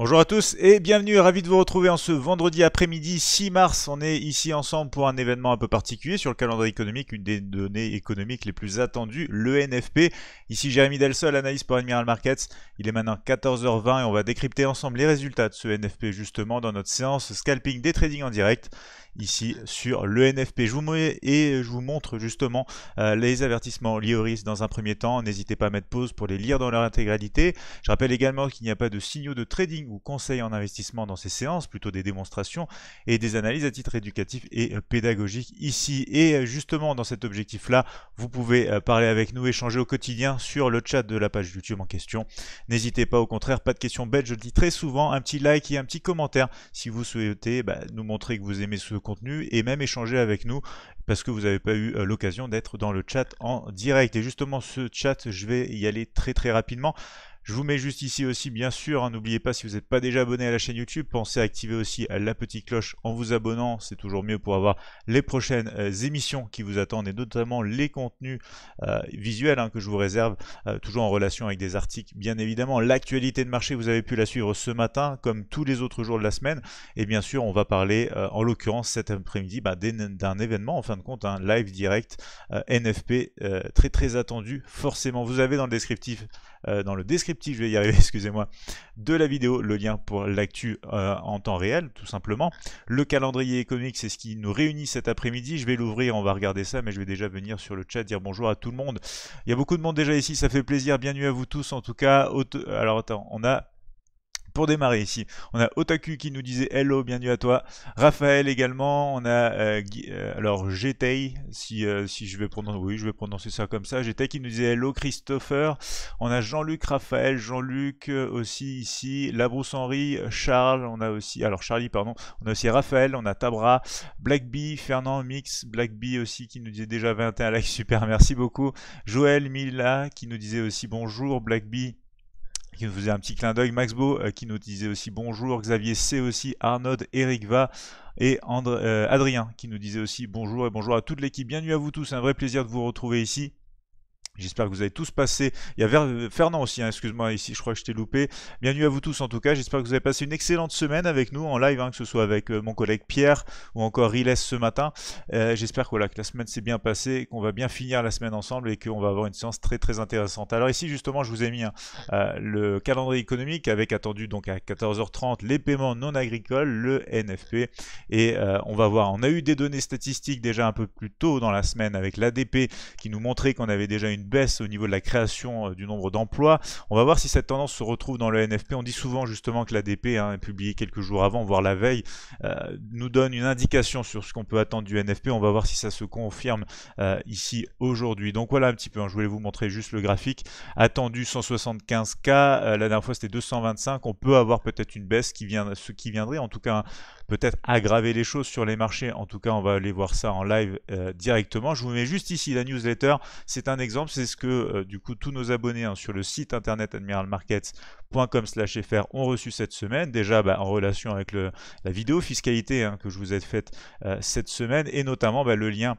Bonjour à tous et bienvenue, ravi de vous retrouver en ce vendredi après-midi 6 mars. On est ici ensemble pour un événement un peu particulier sur le calendrier économique, une des données économiques les plus attendues, le nfp Ici Jérémy Delsol, analyste pour Admiral Markets. Il est maintenant 14h20 et on va décrypter ensemble les résultats de ce NFP justement dans notre séance scalping des trading en direct ici sur nfp Je vous et je vous montre justement euh, les avertissements liés au risque dans un premier temps. N'hésitez pas à mettre pause pour les lire dans leur intégralité. Je rappelle également qu'il n'y a pas de signaux de trading ou conseils en investissement dans ces séances, plutôt des démonstrations et des analyses à titre éducatif et pédagogique ici. Et euh, justement dans cet objectif-là, vous pouvez euh, parler avec nous, échanger au quotidien sur le chat de la page YouTube en question. N'hésitez pas au contraire, pas de questions bêtes, je le dis très souvent, un petit like et un petit commentaire si vous souhaitez bah, nous montrer que vous aimez ce contenu et même échanger avec nous parce que vous n'avez pas eu euh, l'occasion d'être dans le chat en direct. Et justement, ce chat, je vais y aller très très rapidement je vous mets juste ici aussi, bien sûr, hein, n'oubliez pas si vous n'êtes pas déjà abonné à la chaîne YouTube, pensez à activer aussi la petite cloche en vous abonnant, c'est toujours mieux pour avoir les prochaines euh, émissions qui vous attendent et notamment les contenus euh, visuels hein, que je vous réserve, euh, toujours en relation avec des articles, bien évidemment. L'actualité de marché, vous avez pu la suivre ce matin, comme tous les autres jours de la semaine, et bien sûr, on va parler, en l'occurrence, cet après-midi, bah, d'un événement, en fin de compte, un live direct NFP, très très attendu, forcément. Vous avez dans le descriptif euh, dans le descriptif, je vais y arriver, excusez-moi, de la vidéo, le lien pour l'actu euh, en temps réel, tout simplement. Le calendrier économique, c'est ce qui nous réunit cet après-midi. Je vais l'ouvrir, on va regarder ça, mais je vais déjà venir sur le chat dire bonjour à tout le monde. Il y a beaucoup de monde déjà ici, ça fait plaisir. Bienvenue à vous tous, en tout cas. Alors attends, on a pour démarrer ici. On a Otaku qui nous disait hello, bienvenue à toi. Raphaël également. On a euh, euh, alors GTI, si, euh, si je vais prononcer, oui, je vais prononcer ça comme ça. j'étais qui nous disait hello, Christopher. On a Jean-Luc, Raphaël, Jean-Luc aussi ici. Labrousse Henri, Charles. On a aussi, alors Charlie, pardon. On a aussi Raphaël. On a Tabra, Black Fernand Mix, Black aussi qui nous disait déjà 21 likes, super, merci beaucoup. Joël, Mila qui nous disait aussi bonjour, Blackbee qui nous faisait un petit clin d'œil, Max Beau euh, qui nous disait aussi bonjour, Xavier c'est aussi, Arnaud, Eric Va et euh, Adrien qui nous disait aussi bonjour et bonjour à toute l'équipe. Bienvenue à vous tous, un vrai plaisir de vous retrouver ici. J'espère que vous avez tous passé. Il y a Fernand aussi, hein, excuse-moi, ici, je crois que je t'ai loupé. Bienvenue à vous tous en tout cas. J'espère que vous avez passé une excellente semaine avec nous en live, hein, que ce soit avec euh, mon collègue Pierre ou encore Riles ce matin. Euh, j'espère que la semaine s'est bien passée, qu'on va bien finir la semaine ensemble et qu'on va avoir une séance très très intéressante. Alors ici, justement, je vous ai mis hein, euh, le calendrier économique avec attendu donc à 14h30 les paiements non agricoles, le NFP. Et on va voir, on a eu des données statistiques déjà un peu plus tôt dans la semaine avec l'ADP qui nous montrait qu'on avait déjà une baisse au niveau de la création euh, du nombre d'emplois. On va voir si cette tendance se retrouve dans le NFP. On dit souvent justement que l'ADP, hein, publié quelques jours avant, voire la veille, euh, nous donne une indication sur ce qu'on peut attendre du NFP. On va voir si ça se confirme euh, ici aujourd'hui. Donc voilà un petit peu, hein, je voulais vous montrer juste le graphique. Attendu 175K, la dernière fois c'était 225. On peut avoir peut-être une baisse qui vient, ce qui viendrait en tout cas peut-être aggraver les choses sur les marchés. En tout cas, on va aller voir ça en live euh, directement. Je vous mets juste ici la newsletter. C'est un exemple, c'est ce que euh, du coup tous nos abonnés hein, sur le site internet admiralmarkets.com/fr ont reçu cette semaine. Déjà bah, en relation avec la vidéo fiscalité hein, que je vous ai faite euh, cette semaine et notamment bah, le lien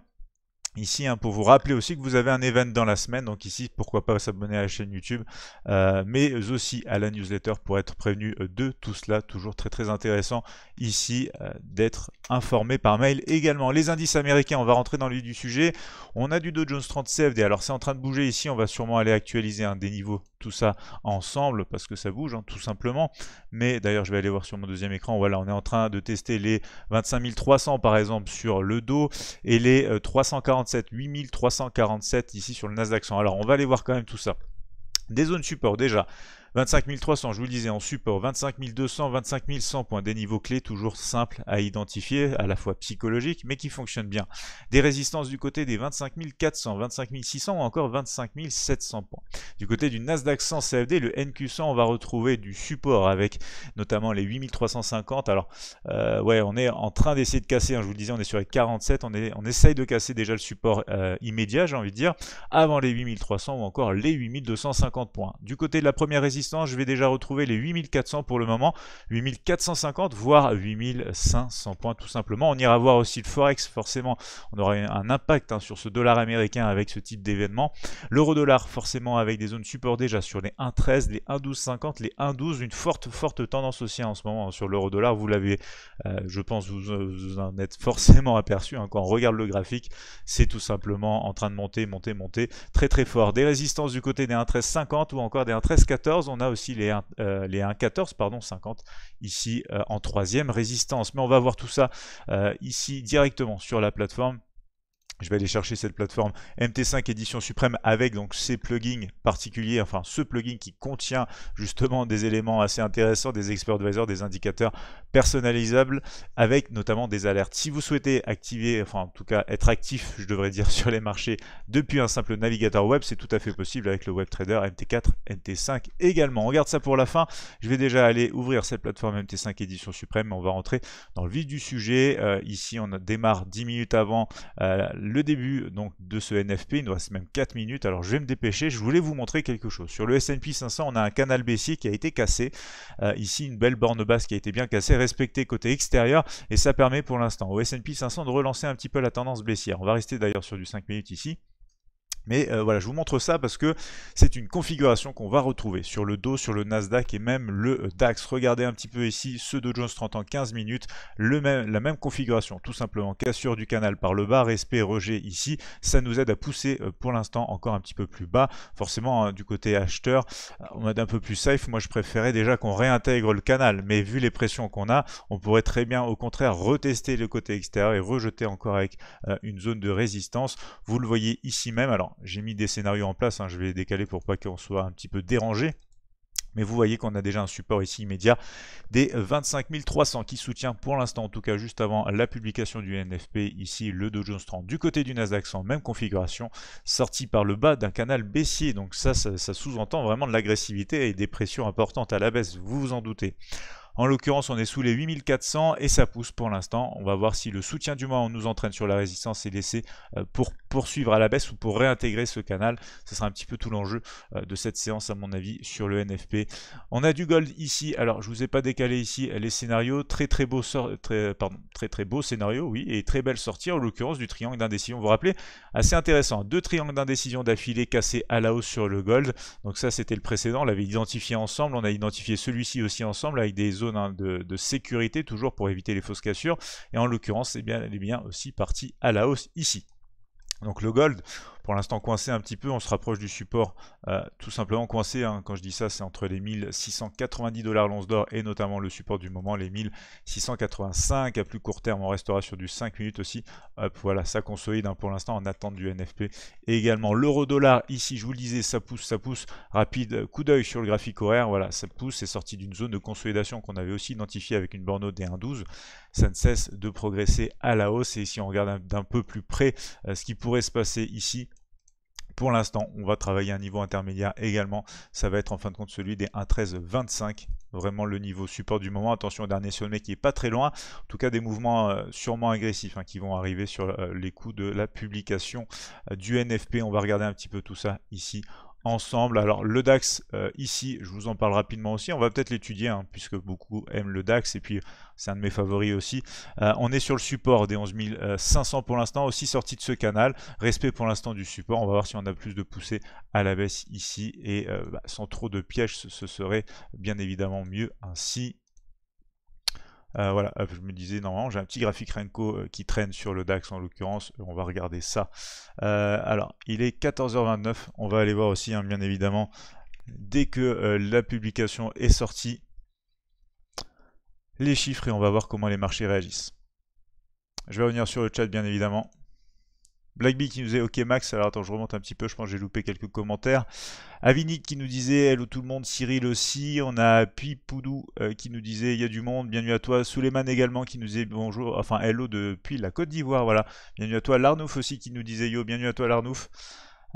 ici hein, pour vous rappeler aussi que vous avez un event dans la semaine donc ici pourquoi pas s'abonner à la chaîne YouTube euh, mais aussi à la newsletter pour être prévenu euh, de tout cela toujours très très intéressant ici euh, d'être informé par mail également les indices américains on va rentrer dans le vif du sujet on a du Dow Jones 30 CFD alors c'est en train de bouger ici on va sûrement aller actualiser un des niveaux tout ça ensemble parce que ça bouge hein, tout simplement mais d'ailleurs je vais aller voir sur mon deuxième écran voilà on est en train de tester les 25 300 par exemple sur le Dow et les 340 8347 ici sur le Nasdaq Alors on va aller voir quand même tout ça. Des zones support déjà 25 300, je vous le disais, en support, 25 200, 25 100 points, des niveaux clés toujours simples à identifier, à la fois psychologiques, mais qui fonctionnent bien. Des résistances du côté des 25 400, 25 600 ou encore 25 700 points. Du côté du Nasdaq 100 CFD, le NQ100, on va retrouver du support avec notamment les 8350. Alors, euh, ouais, on est en train d'essayer de casser, hein, je vous le disais, on est sur les 47, on, est, on essaye de casser déjà le support euh, immédiat, j'ai envie de dire, avant les 8300 ou encore les 8250 points. Du côté de la première résistance, je vais déjà retrouver les 8400 pour le moment, 8450 voire 8500 points tout simplement. On ira voir aussi le forex, forcément, on aura un impact hein, sur ce dollar américain avec ce type d'événement. L'euro dollar forcément avec des zones support déjà sur les 1.13, les 1.1250, les 1.12, une forte forte tendance aussi hein, en ce moment hein, sur l'euro dollar. Vous l'avez, euh, je pense, vous, vous, en êtes forcément aperçu quand on regarde le graphique, c'est tout simplement en train de monter, monter, monter très très fort. Des résistances du côté des 1.1350 ou encore des 1.1314 on a aussi les 1,14, euh, les 1, pardon, 50 ici euh, en troisième résistance. Mais on va voir tout ça euh, ici directement sur la plateforme je vais aller chercher cette plateforme MT5 édition suprême avec donc ces plugins particuliers, enfin ce plugin qui contient justement des éléments assez intéressants, des expert advisors, des indicateurs personnalisables avec notamment des alertes. Si vous souhaitez activer, enfin en tout cas être actif, je devrais dire, sur les marchés depuis un simple navigateur web, c'est tout à fait possible avec le web trader MT4, MT5 également. On garde ça pour la fin. Je vais déjà aller ouvrir cette plateforme MT5 édition suprême. On va rentrer dans le vif du sujet. Euh, ici, on démarre 10 minutes avant euh, le début donc, de ce NFP. Il nous reste même 4 minutes, alors je vais me dépêcher. Je voulais vous montrer quelque chose. Sur le S&P 500, on a un canal baissier qui a été cassé. Euh, ici, une belle borne basse qui a été bien cassée, respectée côté extérieur. Et ça permet pour l'instant au S&P 500 de relancer un petit peu la tendance baissière. On va rester d'ailleurs sur du 5 minutes ici. Mais euh, voilà, je vous montre ça parce que c'est une configuration qu'on va retrouver sur le dos, sur le Nasdaq et même le euh, DAX. Regardez un petit peu ici, ce Dow Jones 30 en 15 minutes, le même, la même configuration, tout simplement cassure du canal par le bas, respect, rejet ici, ça nous aide à pousser euh, pour l'instant encore un petit peu plus bas. Forcément, hein, du côté acheteur, on a un peu plus safe. Moi, je préférais déjà qu'on réintègre le canal, mais vu les pressions qu'on a, on pourrait très bien au contraire retester le côté extérieur et rejeter encore avec une zone de résistance. Vous le voyez ici même. Alors, j'ai mis des scénarios en place, hein, je vais décaler pour pas qu'on soit un petit peu dérangé. Mais vous voyez qu'on a déjà un support ici immédiat des 25 300 qui soutient pour l'instant, en tout cas juste avant la publication du NFP, ici le Dow Jones 30 du côté du Nasdaq 100, même configuration, sorti par le bas d'un canal baissier. Donc ça, ça sous-entend vraiment de l'agressivité et des pressions importantes à la baisse, vous vous en doutez. En l'occurrence, on est sous les 8400 et ça pousse pour l'instant. On va voir si le soutien du mois nous entraîne sur la résistance et laissé euh, pour poursuivre à la baisse ou pour réintégrer ce canal. Ce sera un petit peu tout l'enjeu euh, de cette séance à mon avis sur le NFP. On a du gold ici. Alors, je vous ai pas décalé ici les scénarios. Très très beau sort... Euh, très, très très beau scénario, oui, et très belle sortie en l'occurrence du triangle d'indécision. Vous vous rappelez Assez intéressant. Deux triangles d'indécision d'affilée cassés à la hausse sur le gold. Donc ça, c'était le précédent. On l'avait identifié ensemble. On a identifié celui-ci aussi ensemble avec des Hein, de, sécurité, toujours pour éviter les fausses cassures. Et en l'occurrence, c'est eh bien, elle est bien aussi partie à la hausse ici. Donc le gold, pour l'instant coincé un petit peu. On se rapproche du support euh, tout simplement coincé. Hein. Quand je dis ça, c'est entre les 1690 dollars l'once d'or et notamment le support du moment, les 1685. À plus court terme, on restera sur du 5 minutes aussi. voilà, ça consolide hein, pour l'instant en attente du NFP. Et également l'euro dollar, ici, je vous le disais, ça pousse, ça pousse. Rapide euh, coup d'œil sur le graphique horaire. Voilà, ça pousse. C'est sorti d'une zone de consolidation qu'on avait aussi identifiée avec une borne des 1,12. Ça ne cesse de progresser à la hausse. Et si on regarde d'un peu plus près euh, ce qui pourrait se passer ici, pour l'instant, on va travailler un niveau intermédiaire également. Ça va être en fin de compte celui des 1.13.25. Vraiment le niveau support du moment. Attention au dernier sommet qui est pas très loin. En tout cas, des mouvements euh, sûrement agressifs hein, qui vont arriver sur euh, les coûts de la publication euh, du NFP. On va regarder un petit peu tout ça ici ensemble. Alors le DAX euh, ici, je vous en parle rapidement aussi, on va peut-être l'étudier hein, puisque beaucoup aiment le DAX et puis c'est un de mes favoris aussi. Euh, on est sur le support des 11 500 euh, pour l'instant, aussi sorti de ce canal. Respect pour l'instant du support, on va voir si on a plus de poussée à la baisse ici et bah, sans trop de pièges, ce serait bien évidemment mieux ainsi. Euh, voilà, euh, je me disais, normalement, j'ai un petit graphique Renko euh, qui traîne sur le DAX en l'occurrence. On va regarder ça. alors, il est 14h29. On va aller voir aussi, hein, bien évidemment, dès que la publication est sortie, les chiffres et on va voir comment les marchés réagissent. Je vais revenir sur le chat, bien évidemment. Blackbee qui nous disait OK Max, alors attends je remonte un petit peu, je pense j'ai loupé quelques commentaires. Avinic qui nous disait Hello tout le monde, Cyril aussi, on a Pipoudou Poudou euh, qui nous disait Il y a du monde, bienvenue à toi, Suleiman également qui nous disait bonjour, enfin hello depuis la Côte d'Ivoire, voilà, bienvenue à toi, Larnouf aussi qui nous disait Yo, bienvenue à toi Larnouf.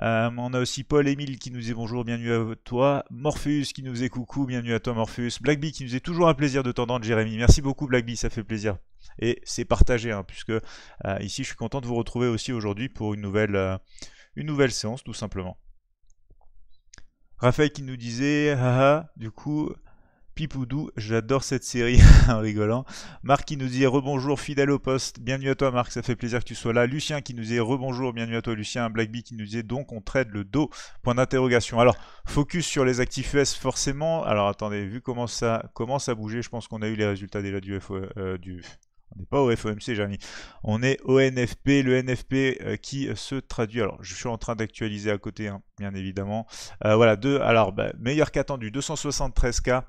Euh, on a aussi Paul-Émile qui nous dit bonjour, bienvenue à toi. morpheus qui nous faisait coucou, bienvenue à toi morpheus Blackbee qui nous faisait toujours un plaisir de t'entendre Jérémy. Merci beaucoup Blackbee, ça fait plaisir. Et c'est partagé, hein, puisque euh, ici je suis content de vous retrouver aussi aujourd'hui pour une nouvelle, euh, une nouvelle séance tout simplement. Raphaël qui nous disait, haha, du coup, Pipoudou, j'adore cette série en rigolant. Marc qui nous dit rebonjour, fidèle au poste, bienvenue à toi Marc, ça fait plaisir que tu sois là. Lucien qui nous dit rebonjour, bienvenue à toi Lucien. Black qui nous dit donc on trade le dos, point d'interrogation. Alors, focus sur les actifs US forcément. Alors attendez, vu comment ça commence à bouger, je pense qu'on a eu les résultats déjà du, FO, euh, du on n'est pas au FOMC, Jérémy. On est au NFP, le NFP euh, qui se traduit. Alors, je suis en train d'actualiser à côté, hein, bien évidemment. Euh, voilà, deux, alors, bah, meilleur qu'attendu, 273K.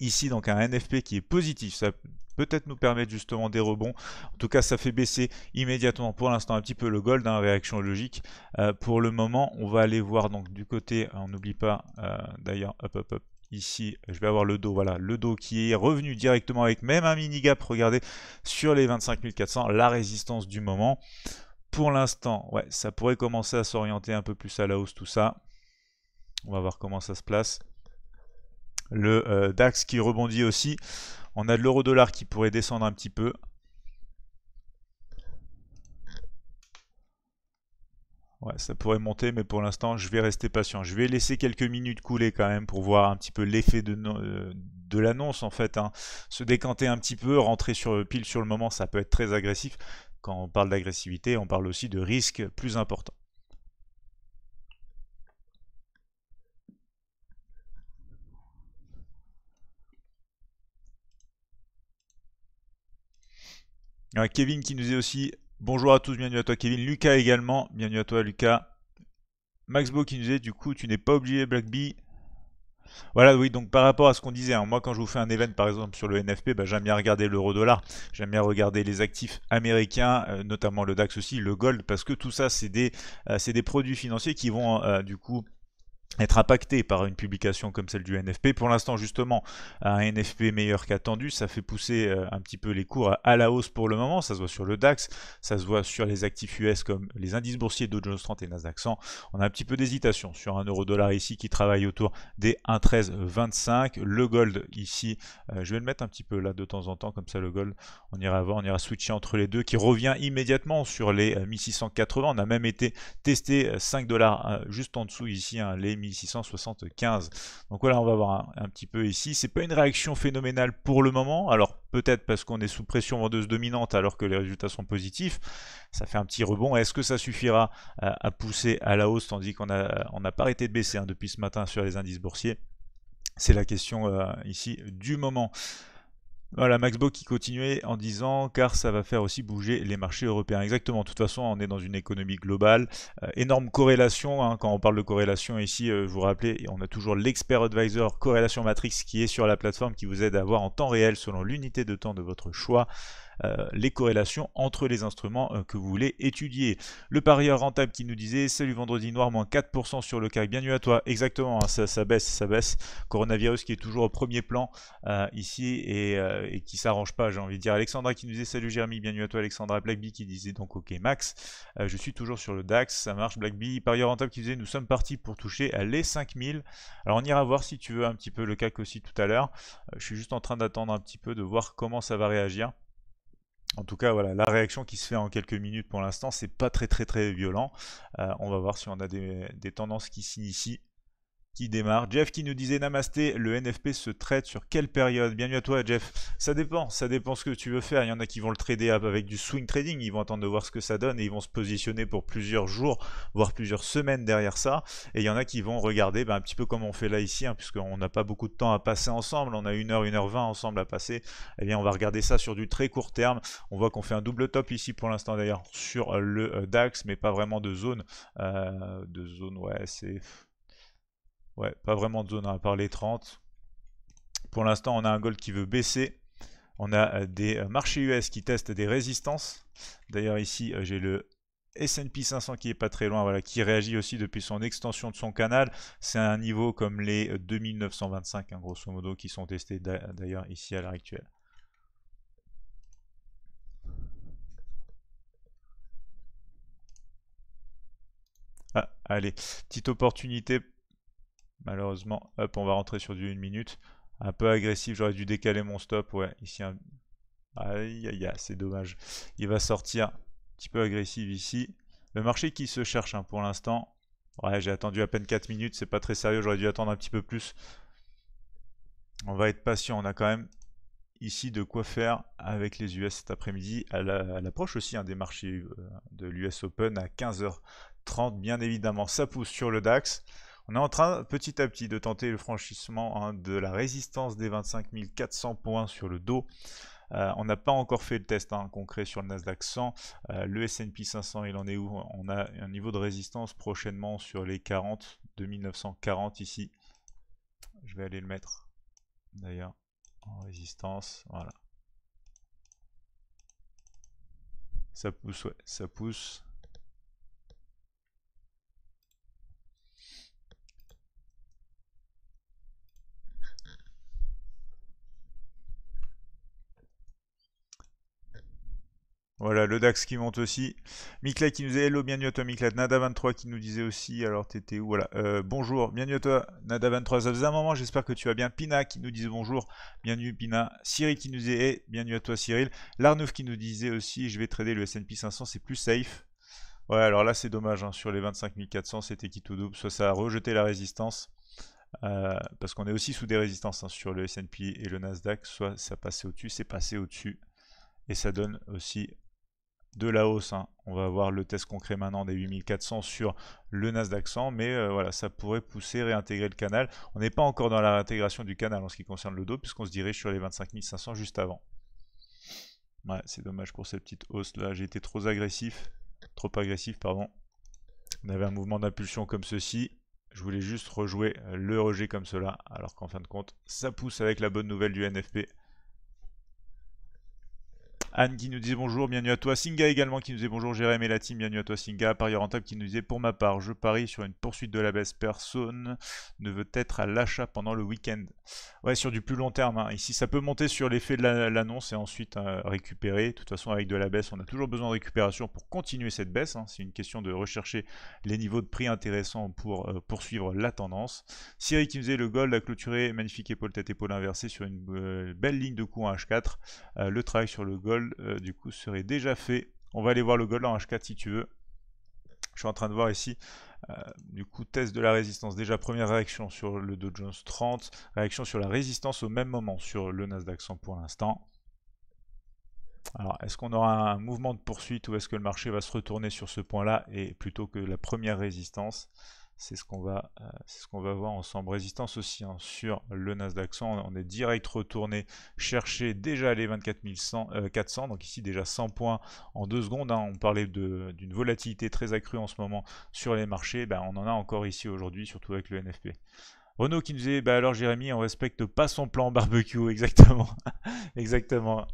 Ici, donc un NFP qui est positif, ça peut-être nous permettre justement des rebonds. En tout cas, ça fait baisser immédiatement pour l'instant un petit peu le gold, hein, réaction logique. Euh, pour le moment, on va aller voir donc du côté, euh, on n'oublie pas euh, d'ailleurs, hop hop ici, je vais avoir le dos, voilà, le dos qui est revenu directement avec même un mini gap, regardez, sur les 25 400, la résistance du moment. Pour l'instant, ouais, ça pourrait commencer à s'orienter un peu plus à la hausse tout ça. On va voir comment ça se place. Le euh, DAX qui rebondit aussi. On a de l'euro dollar qui pourrait descendre un petit peu. Ouais, ça pourrait monter, mais pour l'instant, je vais rester patient. Je vais laisser quelques minutes couler quand même pour voir un petit peu l'effet de, euh, de l'annonce en fait. Hein. Se décanter un petit peu, rentrer sur pile sur le moment, ça peut être très agressif. Quand on parle d'agressivité, on parle aussi de risques plus importants. Euh, Kevin qui nous est aussi bonjour à tous, bienvenue à toi Kevin. Lucas également, bienvenue à toi Lucas. Maxbo qui nous est du coup tu n'es pas obligé Black Voilà, oui, donc par rapport à ce qu'on disait, hein, moi quand je vous fais un event par exemple sur le NFP, bah, j'aime bien regarder l'euro-dollar, j'aime bien regarder les actifs américains, euh, notamment le DAX aussi, le gold, parce que tout ça c'est des, euh, des produits financiers qui vont du coup être impacté par une publication comme celle du NFP. Pour l'instant, justement, un NFP meilleur qu'attendu, ça fait pousser euh, un petit peu les cours à la hausse pour le moment. Ça se voit sur le DAX, ça se voit sur les actifs US comme les indices boursiers Dow Jones 30 et Nasdaq 100. On a un petit peu d'hésitation sur un euro dollar ici qui travaille autour des 1,1325. Le gold ici, euh, je vais le mettre un petit peu là de temps en temps, comme ça le gold, on ira voir, on ira switcher entre les deux, qui revient immédiatement sur les 1680. Euh, on a même été testé 5 dollars juste en dessous ici, un hein, les 1675. Donc voilà, on va voir un, petit peu ici. C'est pas une réaction phénoménale pour le moment. Alors peut-être parce qu'on est sous pression vendeuse dominante alors que les résultats sont positifs. Ça fait un petit rebond. Est-ce que ça suffira à, pousser à la hausse tandis qu'on n'a on n'a pas arrêté de baisser hein, depuis ce matin sur les indices boursiers C'est la question euh, ici du moment. Voilà, Maxbo qui continuait en disant car ça va faire aussi bouger les marchés européens. Exactement, de toute façon, on est dans une économie globale. Euh, énorme corrélation, hein. quand on parle de corrélation ici, euh, vous vous rappelez, on a toujours l'expert advisor corrélation matrix qui est sur la plateforme qui vous aide à voir en temps réel selon l'unité de temps de votre choix euh, les corrélations entre les instruments euh, que vous voulez étudier. Le parieur rentable qui nous disait salut vendredi noir moins 4% sur le CAC, bienvenue à toi, exactement, hein, ça, baisse, ça baisse. Coronavirus qui est toujours au premier plan euh, ici et, qui s'arrange pas, j'ai envie de dire. Alexandra qui nous disait salut Jérémy, bienvenue à toi Alexandra, Blackbee qui disait donc ok Max, je suis toujours sur le DAX, ça marche, Blackbee, parieur rentable qui disait nous sommes partis pour toucher les 5000. Alors on ira voir si tu veux un petit peu le CAC aussi tout à l'heure. Je suis juste en train d'attendre un petit peu de voir comment ça va réagir en tout cas, voilà, la réaction qui se fait en quelques minutes pour l'instant, c'est pas très très très violent. Euh, on va voir si on a des, des tendances qui s'initient démarre. Jeff qui nous disait Namasté, le NFP se traite sur quelle période Bienvenue à toi, Jeff. Ça dépend, ça dépend ce que tu veux faire. Il y en a qui vont le trader avec du swing trading, ils vont attendre de voir ce que ça donne et ils vont se positionner pour plusieurs jours, voire plusieurs semaines derrière ça. Et il y en a qui vont regarder ben, un petit peu comme on fait là ici, hein, puisqu'on n'a pas beaucoup de temps à passer ensemble, on a une heure, une heure vingt ensemble à passer. Et eh bien, on va regarder ça sur du très court terme. On voit qu'on fait un double top ici pour l'instant d'ailleurs sur le euh, DAX, mais pas vraiment de zone. Euh, de zone, ouais, c'est Ouais, pas vraiment de zone hein, à part les 30. Pour l'instant, on a un gold qui veut baisser. On a euh, des euh, marchés US qui testent des résistances. D'ailleurs, ici, euh, j'ai le S&P 500 qui est pas très loin, voilà, qui réagit aussi depuis son extension de son canal. C'est un niveau comme les 2925, hein, grosso modo, qui sont testés d'ailleurs ici à l'heure actuelle. Ah, allez, petite opportunité Malheureusement, hop, on va rentrer sur du 1 minute. Un peu agressif, j'aurais dû décaler mon stop. Ouais, ici, un... aïe, aïe, aïe, c'est dommage. Il va sortir un petit peu agressif ici. Le marché qui se cherche hein, pour l'instant. Ouais, j'ai attendu à peine 4 minutes, c'est pas très sérieux, j'aurais dû attendre un petit peu plus. On va être patient, on a quand même ici de quoi faire avec les US cet après-midi, à l'approche aussi un hein, des marchés euh, de l'US Open à 15h30. Bien évidemment, ça pousse sur le DAX. On est en train petit à petit de tenter le franchissement hein, de la résistance des 25 400 points sur le dos. Euh, on n'a pas encore fait le test concret hein, sur le Nasdaq 100. Euh, le S&P 500, il en est où On a un niveau de résistance prochainement sur les 40, 2940 ici. Je vais aller le mettre d'ailleurs en résistance. Voilà. Ça pousse, ouais, ça pousse. Voilà, le DAX qui monte aussi. Miklay qui nous disait hello, bienvenue à toi Miklay. Nada23 qui nous disait aussi, alors t'étais où Voilà, euh, bonjour, bienvenue à toi Nada23. Ça faisait un moment, j'espère que tu vas bien. Pina qui nous disait bonjour, bienvenue Pina. Cyril qui nous disait bienvenue eh, à toi Cyril. Larnouf qui nous disait aussi, je vais trader le S&P 500, c'est plus safe. Ouais, alors là c'est dommage, hein, sur les 25 400 c'était qui tout double, soit ça a rejeté la résistance. Euh, parce qu'on est aussi sous des résistances hein, sur le S&P et le Nasdaq, soit ça passait au-dessus, c'est passé au-dessus, et ça donne aussi de la hausse. Hein. On va avoir le test concret maintenant des 8400 sur le Nasdaq 100, mais euh, voilà, ça pourrait pousser réintégrer le canal. On n'est pas encore dans la réintégration du canal en ce qui concerne le dos, puisqu'on se dirait sur les 25500 juste avant. c'est dommage pour cette petite hausse là. J'ai été trop agressif, trop agressif, pardon. On avait un mouvement d'impulsion comme ceci. Je voulais juste rejouer le rejet comme cela, alors qu'en fin de compte, ça pousse avec la bonne nouvelle du NFP. Anne qui nous dit bonjour, bienvenue à toi. Singa également qui nous disait bonjour, Jérémy et la team, bienvenue à toi Singa. Parieur rentable qui nous disait pour ma part, je parie sur une poursuite de la baisse. Personne ne veut être à l'achat pendant le week-end. Ouais, sur du plus long terme. Hein. Ici, ça peut monter sur l'effet de l'annonce et ensuite euh, récupérer. De toute façon, avec de la baisse, on a toujours besoin de récupération pour continuer cette baisse. Hein. C'est une question de rechercher les niveaux de prix intéressants pour euh, poursuivre la tendance. Siri qui nous disait le gold a clôturé, magnifique épaule tête épaule inversée sur une euh, belle ligne de coup en H4. le travail sur le gold euh, du coup serait déjà fait. On va aller voir le gold en H4 si tu veux. Je suis en train de voir ici, euh, du coup, test de la résistance. Déjà, première réaction sur le Dow Jones 30, réaction sur la résistance au même moment sur le Nasdaq 100 pour l'instant. Alors, est-ce qu'on aura un mouvement de poursuite ou est-ce que le marché va se retourner sur ce point-là et plutôt que la première résistance c'est ce qu'on va, euh, ce qu'on va voir ensemble. Résistance aussi hein, sur le Nasdaq 100. On est direct retourné chercher déjà les 24 400. Euh, Donc ici déjà 100 points en deux secondes. Hein. On parlait d'une volatilité très accrue en ce moment sur les marchés. Ben, on en a encore ici aujourd'hui, surtout avec le NFP. Renaud qui nous disait, ben alors Jérémy, on respecte pas son plan barbecue, exactement. exactement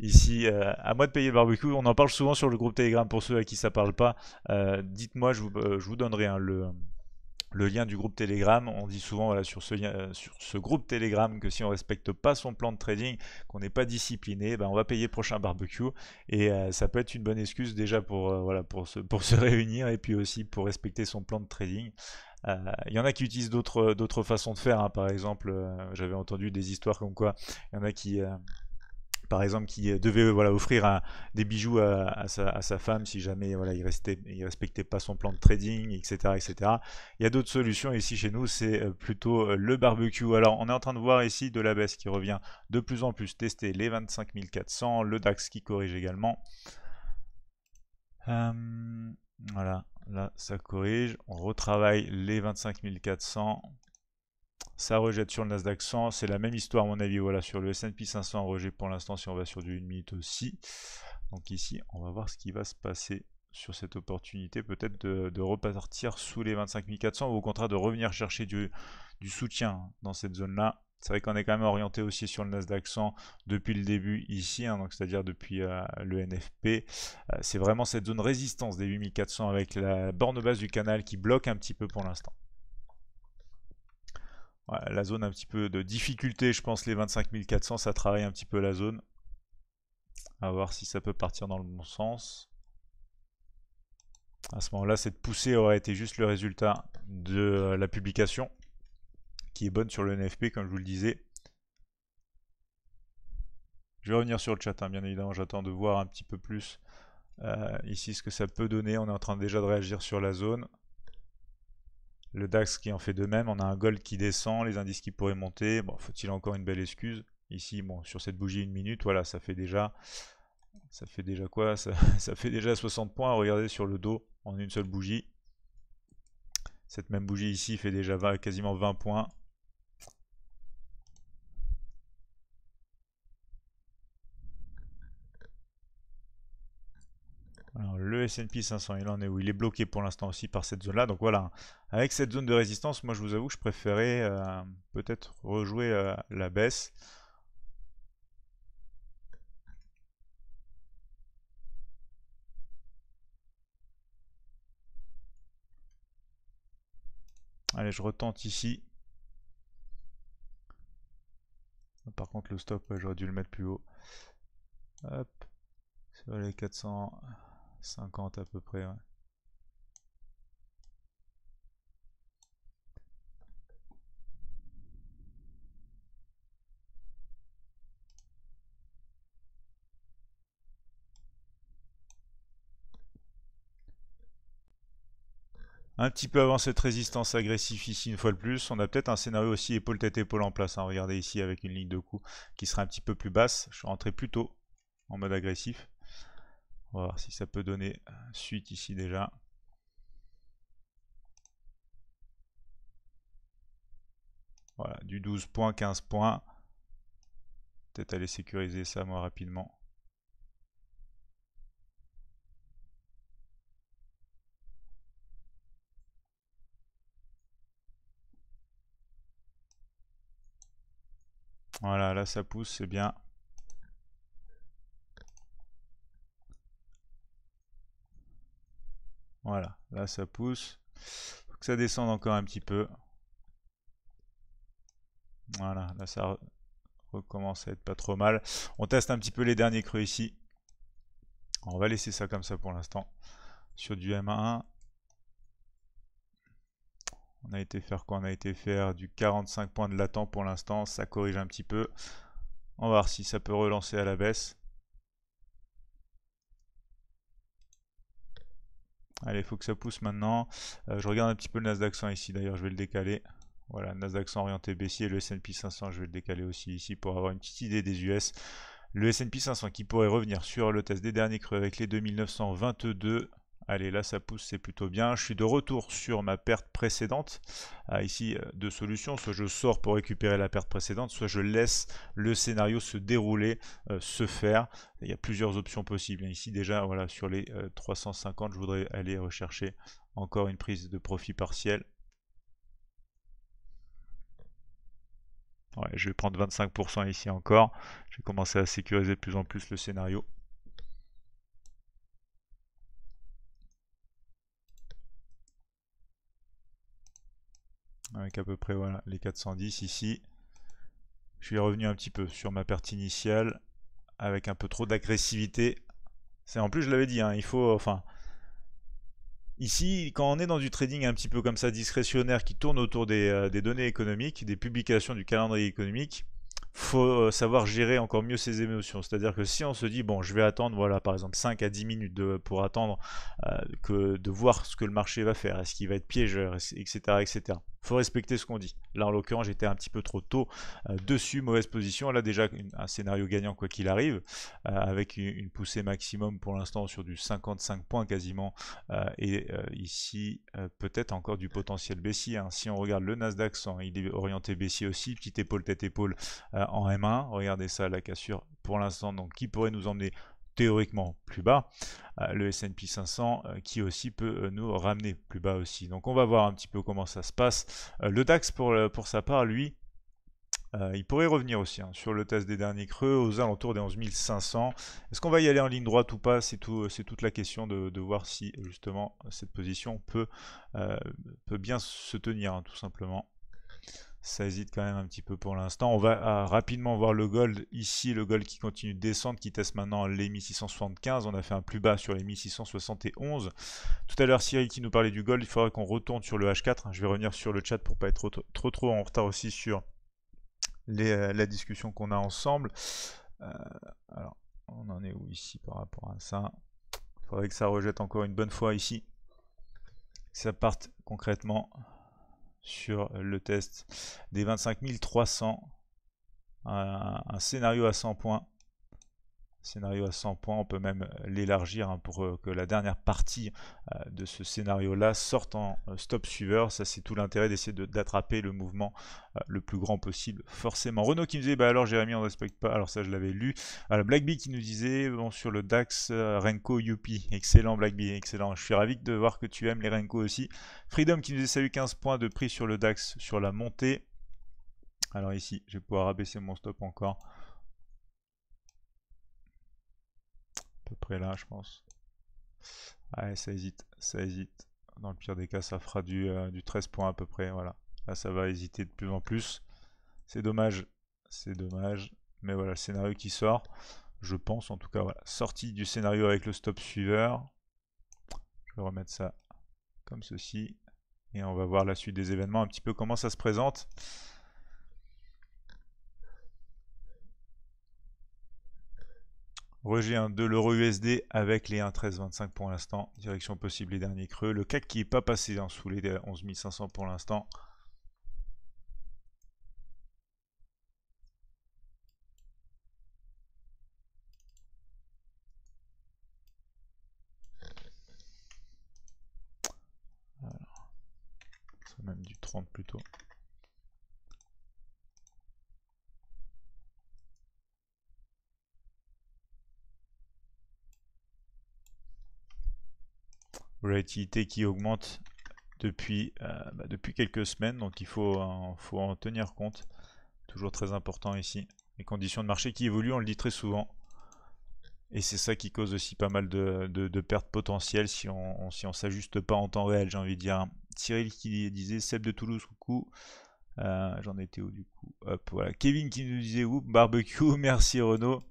ici. Euh, à moi de payer barbecue. On en parle souvent sur le groupe Telegram pour ceux à qui ça parle pas. Dites-moi, je, vous donnerai un hein, le, le lien du groupe Telegram. On dit souvent sur, ce, euh, sur ce groupe Telegram que si on ne respecte pas son plan de trading, qu'on n'est pas discipliné, ben, on va payer le prochain barbecue. Et euh, ça peut être une bonne excuse déjà pour, euh, voilà, pour, se, pour se réunir et puis aussi pour respecter son plan de trading. Il y en a qui utilisent d'autres façons de faire. Hein. Par exemple, j'avais entendu des histoires comme quoi il y en a qui par exemple, qui euh, devait voilà, offrir des bijoux à, sa, femme si jamais voilà, il ne il respectait pas son plan de trading, etc. etc. Il y a d'autres solutions ici chez nous, c'est euh, plutôt euh, le barbecue. Alors, on est en train de voir ici de la baisse qui revient de plus en plus tester les 25 400, le DAX qui corrige également. Hum, voilà, là ça corrige. On retravaille les 25 400 ça rejette sur le Nasdaq 100. C'est la même histoire, à mon avis. Voilà, sur le S&P 500, rejet pour l'instant, si on va sur du 1 minute aussi. Donc ici, on va voir ce qui va se passer sur cette opportunité, peut-être de, repartir sous les 25 400 ou au contraire de revenir chercher du, soutien dans cette zone-là. C'est vrai qu'on est quand même orienté aussi sur le Nasdaq 100 depuis le début ici, hein, donc c'est-à-dire depuis euh, le NFP. Euh, c'est vraiment cette zone résistance des 8400 avec la borne basse du canal qui bloque un petit peu pour l'instant la zone un petit peu de difficulté, je pense les 25 400, ça travaille un petit peu la zone. À voir si ça peut partir dans le bon sens. À ce moment-là, cette poussée aurait été juste le résultat de euh, la publication, qui est bonne sur le NFP, comme je vous le disais. Je vais revenir sur le chat, hein. bien évidemment, j'attends de voir un petit peu plus euh, ici ce que ça peut donner. On est en train déjà de réagir sur la zone le DAX qui en fait de même, on a un gold qui descend, les indices qui pourraient monter, bon, faut-il encore une belle excuse Ici, bon, sur cette bougie une minute, voilà, ça fait déjà, ça fait déjà quoi ça, fait déjà 60 points, regardez sur le dos, en une seule bougie. Cette même bougie ici fait déjà 20, quasiment 20 points. Alors, le S&P 500, il en est où Il est bloqué pour l'instant aussi par cette zone-là. Donc voilà, avec cette zone de résistance, moi je vous avoue, que je préférais euh, peut-être rejouer euh, la baisse. Allez, je retente ici. Par contre, le stop, euh, j'aurais dû le mettre plus haut. Hop, sur les 400... 50 à peu près, Un petit peu avant cette résistance agressive ici, une fois de plus, on a peut-être un scénario aussi épaule-tête-épaule en place. Hein. Regardez ici avec une ligne de coups qui serait un petit peu plus basse. Je suis rentré plus tôt en mode agressif. On va voir si ça peut donner suite ici déjà. Voilà, du 12 points, 15 points. Peut-être aller sécuriser ça moi rapidement. Voilà, là ça pousse, c'est bien. Voilà, là ça pousse. Faut que ça descende encore un petit peu. Voilà, là ça recommence à être pas trop mal. On teste un petit peu les derniers creux ici. On va laisser ça comme ça pour l'instant. Sur du M1. On a été faire quoi On a été faire du 45 points de latent pour l'instant. Ça corrige un petit peu. On va voir si ça peut relancer à la baisse. Allez, il faut que ça pousse maintenant. Euh, je regarde un petit peu le Nasdaq 100 ici, d'ailleurs, je vais le décaler. Voilà, Nasdaq 100 orienté baissier, le S&P 500, je vais le décaler aussi ici pour avoir une petite idée des US. Le S&P 500 qui pourrait revenir sur le test des derniers creux avec les 2922. Allez, là, ça pousse, c'est plutôt bien. Je suis de retour sur ma perte précédente. Ah, ici, euh, deux solutions. Soit je sors pour récupérer la perte précédente, soit je laisse le scénario se dérouler, euh, se faire. Il y a plusieurs options possibles. Ici, déjà, voilà, sur les 350, euh, je voudrais aller rechercher encore une prise de profit partiel. je vais prendre 25% ici encore. J'ai commencé à sécuriser de plus en plus le scénario. avec à peu près voilà, les 410 ici. Je suis revenu un petit peu sur ma perte initiale avec un peu trop d'agressivité. C'est en plus je l'avais dit, hein, il faut enfin ici quand on est dans du trading un petit peu comme ça discrétionnaire qui tourne autour des, euh, données économiques, des publications du calendrier économique, faut euh, savoir gérer encore mieux ses émotions. C'est-à-dire que si on se dit, bon, je vais attendre, voilà, par exemple, 5 à 10 minutes de, pour attendre euh, que, de voir ce que le marché va faire, est-ce qu'il va être piégeur, etc., etc faut respecter ce qu'on dit. Là, en l'occurrence, j'étais un petit peu trop tôt euh, dessus, mauvaise position. Là, déjà, un scénario gagnant, quoi qu'il arrive, euh, avec une, poussée maximum pour l'instant sur du 55 points quasiment. Euh, et ici, peut-être encore du potentiel baissier. Hein. Si on regarde le Nasdaq il est orienté baissier aussi. Petite épaule, tête-épaule en M1. Regardez ça, la cassure pour l'instant. Donc, qui pourrait nous emmener théoriquement plus bas, euh, le S&P 500 euh, qui aussi peut euh, nous ramener plus bas aussi. Donc on va voir un petit peu comment ça se passe. le DAX pour, pour sa part, lui, il pourrait revenir aussi hein, sur le test des derniers creux aux alentours des 11 500. Est-ce qu'on va y aller en ligne droite ou pas C'est tout, c'est toute la question de, voir si justement cette position peut, peut bien se tenir hein, tout simplement ça hésite quand même un petit peu pour l'instant. On va ah, rapidement voir le gold. Ici, le gold qui continue de descendre, qui teste maintenant les 1675. On a fait un plus bas sur les 1671. Tout à l'heure, Cyril qui nous parlait du gold, il faudrait qu'on retourne sur le H4. Je vais revenir sur le chat pour pas être trop trop, en retard aussi sur les, euh, la discussion qu'on a ensemble. Euh, alors, on en est où ici par rapport à ça Il faudrait que ça rejette encore une bonne fois ici. Que ça parte concrètement sur le test des 25 300, un, un scénario à 100 points scénario à 100 points. On peut même euh, l'élargir hein, pour euh, que la dernière partie euh, de ce scénario-là sorte en stop suiveur. Ça, c'est tout l'intérêt d'essayer d'attraper le mouvement le plus grand possible, forcément. renault qui nous disait, bah alors Jérémy, on ne respecte pas. Alors ça, je l'avais lu. Alors, Blackbee qui nous disait, bon, sur le DAX, Renko, youpi Excellent, Blackbee, excellent. Je suis ravi de voir que tu aimes les Renko aussi. Freedom qui nous disait, salut 15 points de prix sur le DAX sur la montée. Alors ici, je vais pouvoir abaisser mon stop encore. peu près là, je pense. Ah, ça hésite, ça hésite. Dans le pire des cas, ça fera du, euh, du 13 points à peu près, voilà. Là, ça va hésiter de plus en plus. C'est dommage, c'est dommage. Mais voilà, le scénario qui sort, je pense en tout cas, voilà. Sortie du scénario avec le stop suiveur. Je vais remettre ça comme ceci. Et on va voir la suite des événements, un petit peu comment ça se présente. Rejet 1 de l'euro USD avec les 1,1325 pour l'instant. Direction possible les derniers creux. Le CAC qui n'est pas passé en sous les 11 500 pour l'instant. même du 30 plutôt. volatilité qui augmente depuis, euh, bah, depuis quelques semaines, donc il faut, faut en tenir compte. Toujours très important ici. Les conditions de marché qui évoluent, on le dit très souvent. Et c'est ça qui cause aussi pas mal de, de, pertes potentielles si on, si on s'ajuste pas en temps réel, j'ai envie de dire. Cyril qui disait Seb de Toulouse, coucou. Euh, j'en étais où du coup Hop, voilà. Kevin qui nous disait ou Barbecue, merci Renaud.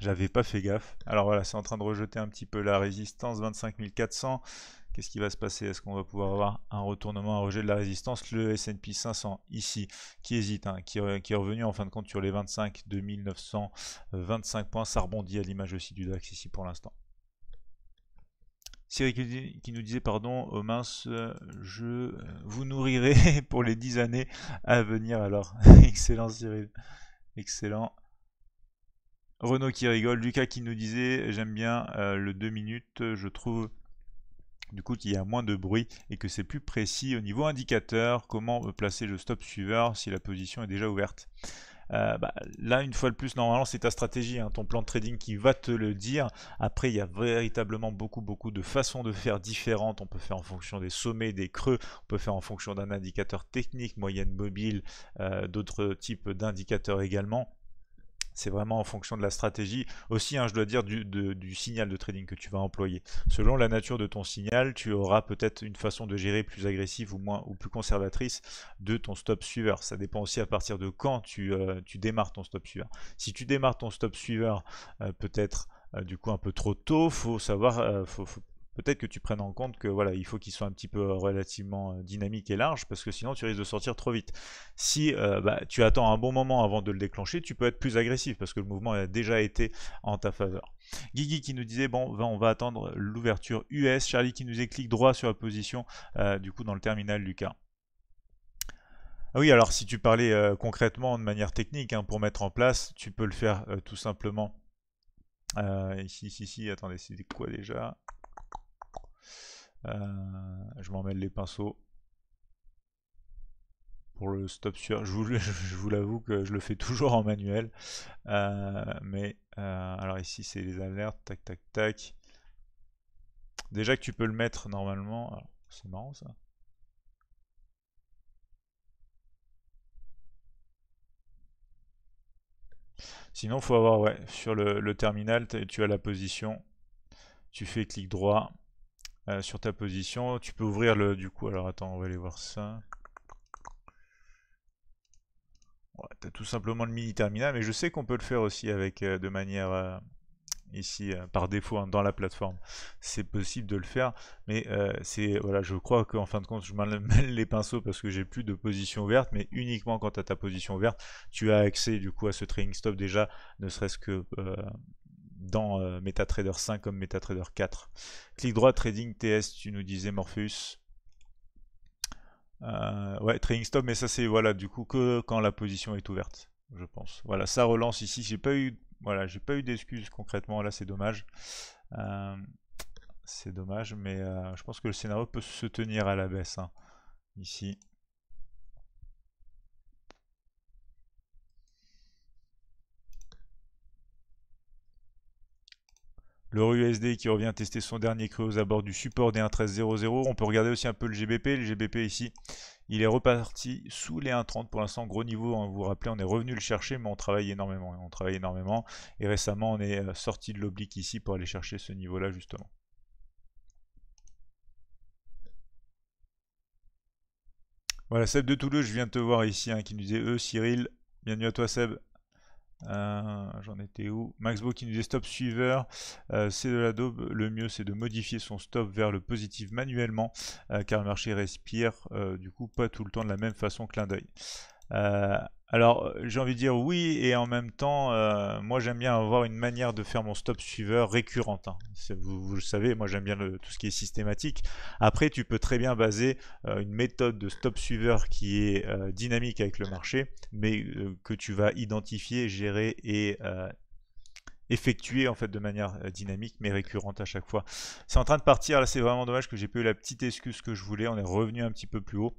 J'avais pas fait gaffe. Alors voilà, c'est en train de rejeter un petit peu la résistance 25400. Qu'est-ce qui va se passer Est-ce qu'on va pouvoir avoir un retournement, un rejet de la résistance Le S&P 500 ici, qui hésite, hein, qui, qui, est revenu en fin de compte sur les 25 2925 points. Ça rebondit à l'image aussi du DAX ici pour l'instant. Cyril qui, nous disait, pardon, oh mince, je euh, vous nourrirai pour les 10 années à venir alors. Excellent Cyril, excellent. Renaud qui rigole, Lucas qui nous disait j'aime bien euh, le 2 minutes, je trouve du coup qu'il y a moins de bruit et que c'est plus précis au niveau indicateur, comment euh, placer le stop suiveur si la position est déjà ouverte. Euh, bah, là, une fois de plus, normalement, c'est ta stratégie, hein, ton plan de trading qui va te le dire. Après, il y a véritablement beaucoup, beaucoup de façons de faire différentes. On peut faire en fonction des sommets, des creux. On peut faire en fonction d'un indicateur technique, moyenne mobile, d'autres types d'indicateurs également. C'est vraiment en fonction de la stratégie, aussi, hein, je dois dire, du, signal de trading que tu vas employer. Selon la nature de ton signal, tu auras peut-être une façon de gérer plus agressive ou moins ou plus conservatrice de ton stop suiveur. Ça dépend aussi à partir de quand tu, euh, démarres ton stop suiveur. Si tu démarres ton stop suiveur, euh, peut-être euh, du coup un peu trop tôt, faut savoir, faut, peut-être que tu prennes en compte que voilà, il faut qu'il soit un petit peu euh, relativement euh, dynamique et large parce que sinon tu risques de sortir trop vite. Si euh, bah, tu attends un bon moment avant de le déclencher, tu peux être plus agressif parce que le mouvement a déjà été en ta faveur. Guigui qui nous disait bon on va attendre l'ouverture US, Charlie qui nous dit droit sur la position du coup dans le terminal Lucas. Ah oui alors si tu parlais concrètement de manière technique hein, pour mettre en place, tu peux le faire tout simplement. ici, ici, si, attendez, c'est quoi déjà euh, je m'en les pinceaux. Pour le stop sur, je vous, l'avoue que je le fais toujours en manuel. Euh, mais euh, alors ici c'est les alertes, tac tac tac. Déjà que tu peux le mettre normalement. C'est marrant ça. Sinon, faut avoir ouais, sur le terminal, tu as la position, tu fais clic droit, euh, sur ta position. Tu peux ouvrir le du coup. Alors attends, on va aller voir ça. Ouais, as tout simplement le mini terminal, mais je sais qu'on peut le faire aussi avec euh, de manière euh, ici par défaut hein, dans la plateforme. C'est possible de le faire, mais c'est voilà, je crois qu'en fin de compte, je m'en mêle les pinceaux parce que j'ai plus de position ouverte, mais uniquement quand tu as ta position ouverte, tu as accès du coup à ce training stop déjà, ne serait-ce que dans euh, MetaTrader 5 comme MetaTrader 4. Clic droit, trading TS, tu nous disais Morpheus. Euh, ouais, trading stop, mais ça c'est voilà du coup que quand la position est ouverte, je pense. Voilà, ça relance ici. J'ai pas eu, voilà, j'ai pas eu d'excuses concrètement. Là, c'est dommage. Euh, c'est dommage, mais je pense que le scénario peut se tenir à la baisse hein, ici. le USD qui revient tester son dernier creux aux abords du support des 1.1300. On peut regarder aussi un peu le GBP. Le GBP ici, il est reparti sous les 1.30 pour l'instant. Gros niveau, hein. vous vous rappelez, on est revenu le chercher, mais on travaille énormément. Hein. On travaille énormément. Et récemment, on est euh, sorti de l'oblique ici pour aller chercher ce niveau-là, justement. Voilà, Seb de Toulouse, je viens de te voir ici, hein, qui nous disait, eux, Cyril, bienvenue à toi Seb. Euh, j'en étais où max qui nous dit stop suiveur, euh, c'est de la Le mieux, c'est de modifier son stop vers le positif manuellement, euh, car le marché respire du coup pas tout le temps de la même façon. Clin d'œil. Euh, alors euh, j'ai envie de dire oui et en même temps euh, moi j'aime bien avoir une manière de faire mon stop suiveur récurrente. Hein. Vous, le savez, moi j'aime bien tout ce qui est systématique. Après tu peux très bien baser une méthode de stop suiveur qui est dynamique avec le marché mais que tu vas identifier, gérer et effectuer en fait de manière dynamique mais récurrente à chaque fois. C'est en train de partir, là c'est vraiment dommage que j'ai pas la petite excuse que je voulais, on est revenu un petit peu plus haut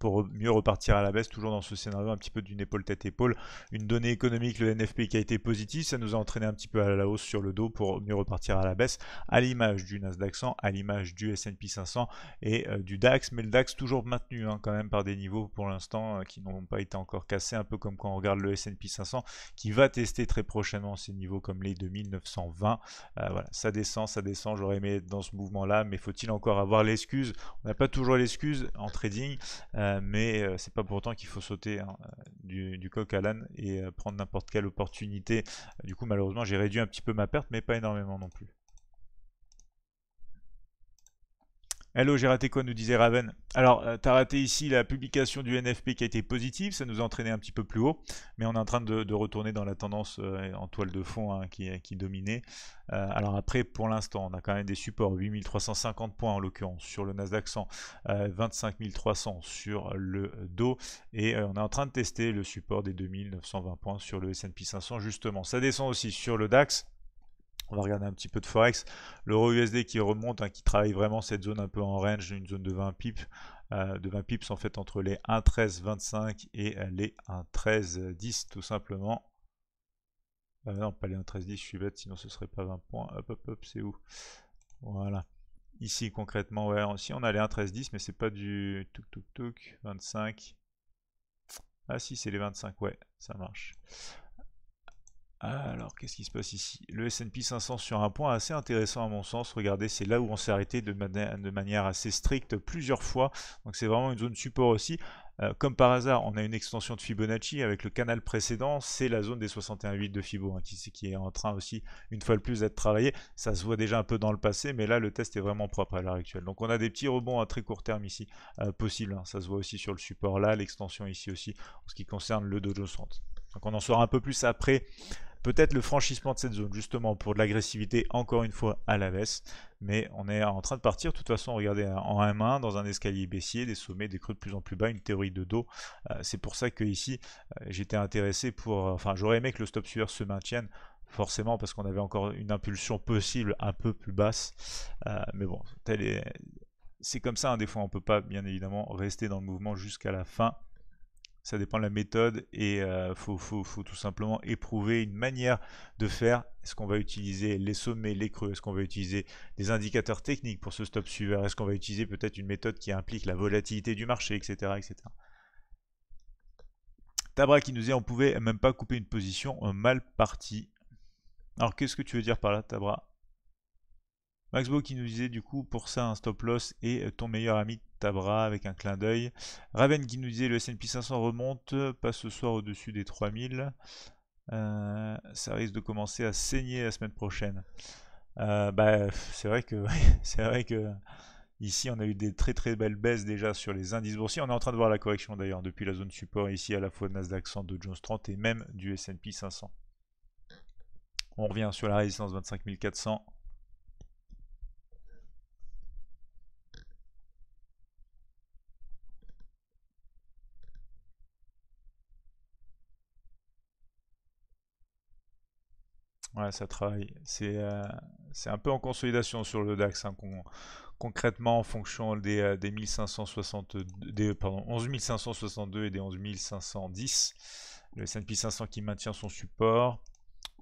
pour mieux repartir à la baisse, toujours dans ce scénario un petit peu d'une épaule tête épaule. Une donnée économique, le NFP qui a été positif, ça nous a entraîné un petit peu à la hausse sur le dos pour mieux repartir à la baisse, à l'image du Nasdaq 100, à l'image du S&P 500 et euh, du DAX, mais le DAX toujours maintenu hein, quand même par des niveaux pour l'instant euh, qui n'ont pas été encore cassés, un peu comme quand on regarde le S&P 500 qui va tester très prochainement ces niveaux comme les 2920. Euh, voilà, ça descend, ça descend, j'aurais aimé dans ce mouvement-là, mais faut-il encore avoir l'excuse On n'a pas toujours l'excuse en trading. Euh, mais euh, c'est pas pourtant qu'il faut sauter hein, euh, du, coq à l'âne et prendre n'importe quelle opportunité. Du coup, malheureusement, j'ai réduit un petit peu ma perte, mais pas énormément non plus. Hello, j'ai raté quoi nous disait Raven. Alors, euh, tu as raté ici la publication du NFP qui a été positive, ça nous a entraîné un petit peu plus haut, mais on est en train de, retourner dans la tendance euh, en toile de fond hein, qui, qui dominait. Euh, alors après, pour l'instant, on a quand même des supports, 8350 points en l'occurrence sur le Nasdaq 100, euh, 25300 sur le Dow, et on est en train de tester le support des 2920 points sur le S&P 500 justement. Ça descend aussi sur le DAX, on va regarder un petit peu de Forex. L'euro USD qui remonte, hein, qui travaille vraiment cette zone un peu en range, une zone de 20 pips. Euh, de 20 pips en fait entre les 1.1325 et euh, les 1.1310 tout simplement. Euh, non, pas les 1.1310, je suis bête, sinon ce serait pas 20 points. Hop, hop, hop, c'est où Voilà. Ici concrètement, ouais, si on a les 1.1310, mais c'est pas du tuk tuk 25. Ah si, c'est les 25, ouais, ça marche. Alors, qu'est-ce qui se passe ici Le S&P 500 sur un point assez intéressant à mon sens. Regardez, c'est là où on s'est arrêté de, de, manière assez stricte plusieurs fois. Donc, c'est vraiment une zone support aussi. Euh, comme par hasard, on a une extension de Fibonacci avec le canal précédent. C'est la zone des 61,8 de Fibo hein, qui, qui, est en train aussi, une fois le plus, d'être travaillée. Ça se voit déjà un peu dans le passé, mais là, le test est vraiment propre à l'heure actuelle. Donc, on a des petits rebonds à très court terme ici euh, possible. Hein. Ça se voit aussi sur le support là, l'extension ici aussi, en ce qui concerne le Dojo Centre. Donc, on en saura un peu plus après Peut-être le franchissement de cette zone, justement, pour de l'agressivité, encore une fois, à la baisse. Mais on est en train de partir. De toute façon, regardez, hein, en M1, dans un escalier baissier, des sommets, des creux de plus en plus bas, une théorie de dos. Euh, c'est pour ça que ici, euh, j'étais intéressé pour... Euh, enfin, j'aurais aimé que le stop sueur se maintienne forcément parce qu'on avait encore une impulsion possible un peu plus basse. mais bon, c'est est comme ça, un hein. des fois on peut pas bien évidemment rester dans le mouvement jusqu'à la fin ça dépend de la méthode et il euh, faut, tout simplement éprouver une manière de faire. Est-ce qu'on va utiliser les sommets, les creux Est-ce qu'on va utiliser des indicateurs techniques pour ce stop suiveur Est-ce qu'on va utiliser peut-être une méthode qui implique la volatilité du marché, etc. etc. Tabra qui nous dit on pouvait même pas couper une position mal partie. Alors qu'est-ce que tu veux dire par là, Tabra Maxbo qui nous disait du coup pour ça un stop loss et euh, ton meilleur ami Tabra avec un clin d'œil. Raven qui nous disait le S&P 500 remonte, pas ce soir au-dessus des 3000. Euh, ça risque de commencer à saigner la semaine prochaine. Euh, bah, c'est vrai que c'est vrai que ici on a eu des très très belles baisses déjà sur les indices boursiers. On est en train de voir la correction d'ailleurs depuis la zone support ici à la fois de Nasdaq 100, de Jones 30 et même du S&P 500. On revient sur la résistance 25400 Ouais, ça travaille. C'est euh, c'est un peu en consolidation sur le DAX. Hein, concrètement, en fonction des, euh, des, des 11 et des 11 Le S&P 500 qui maintient son support.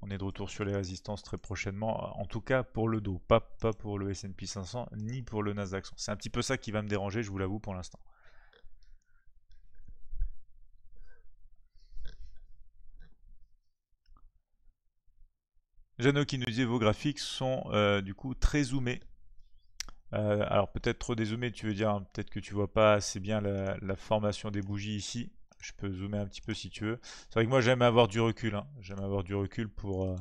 On est de retour sur les résistances très prochainement. En tout cas, pour le dos. Pas, pour le S&P 500, ni pour le Nasdaq. C'est un petit peu ça qui va me déranger, je vous l'avoue, pour l'instant. jano qui nous dit vos graphiques sont euh, du coup très zoomés. Euh, alors peut-être trop dézoomés, tu veux dire, hein, peut-être que tu vois pas assez bien la, formation des bougies ici. Je peux zoomer un petit peu si tu veux. C'est vrai que moi j'aime avoir du recul. Hein. J'aime avoir du recul pour euh,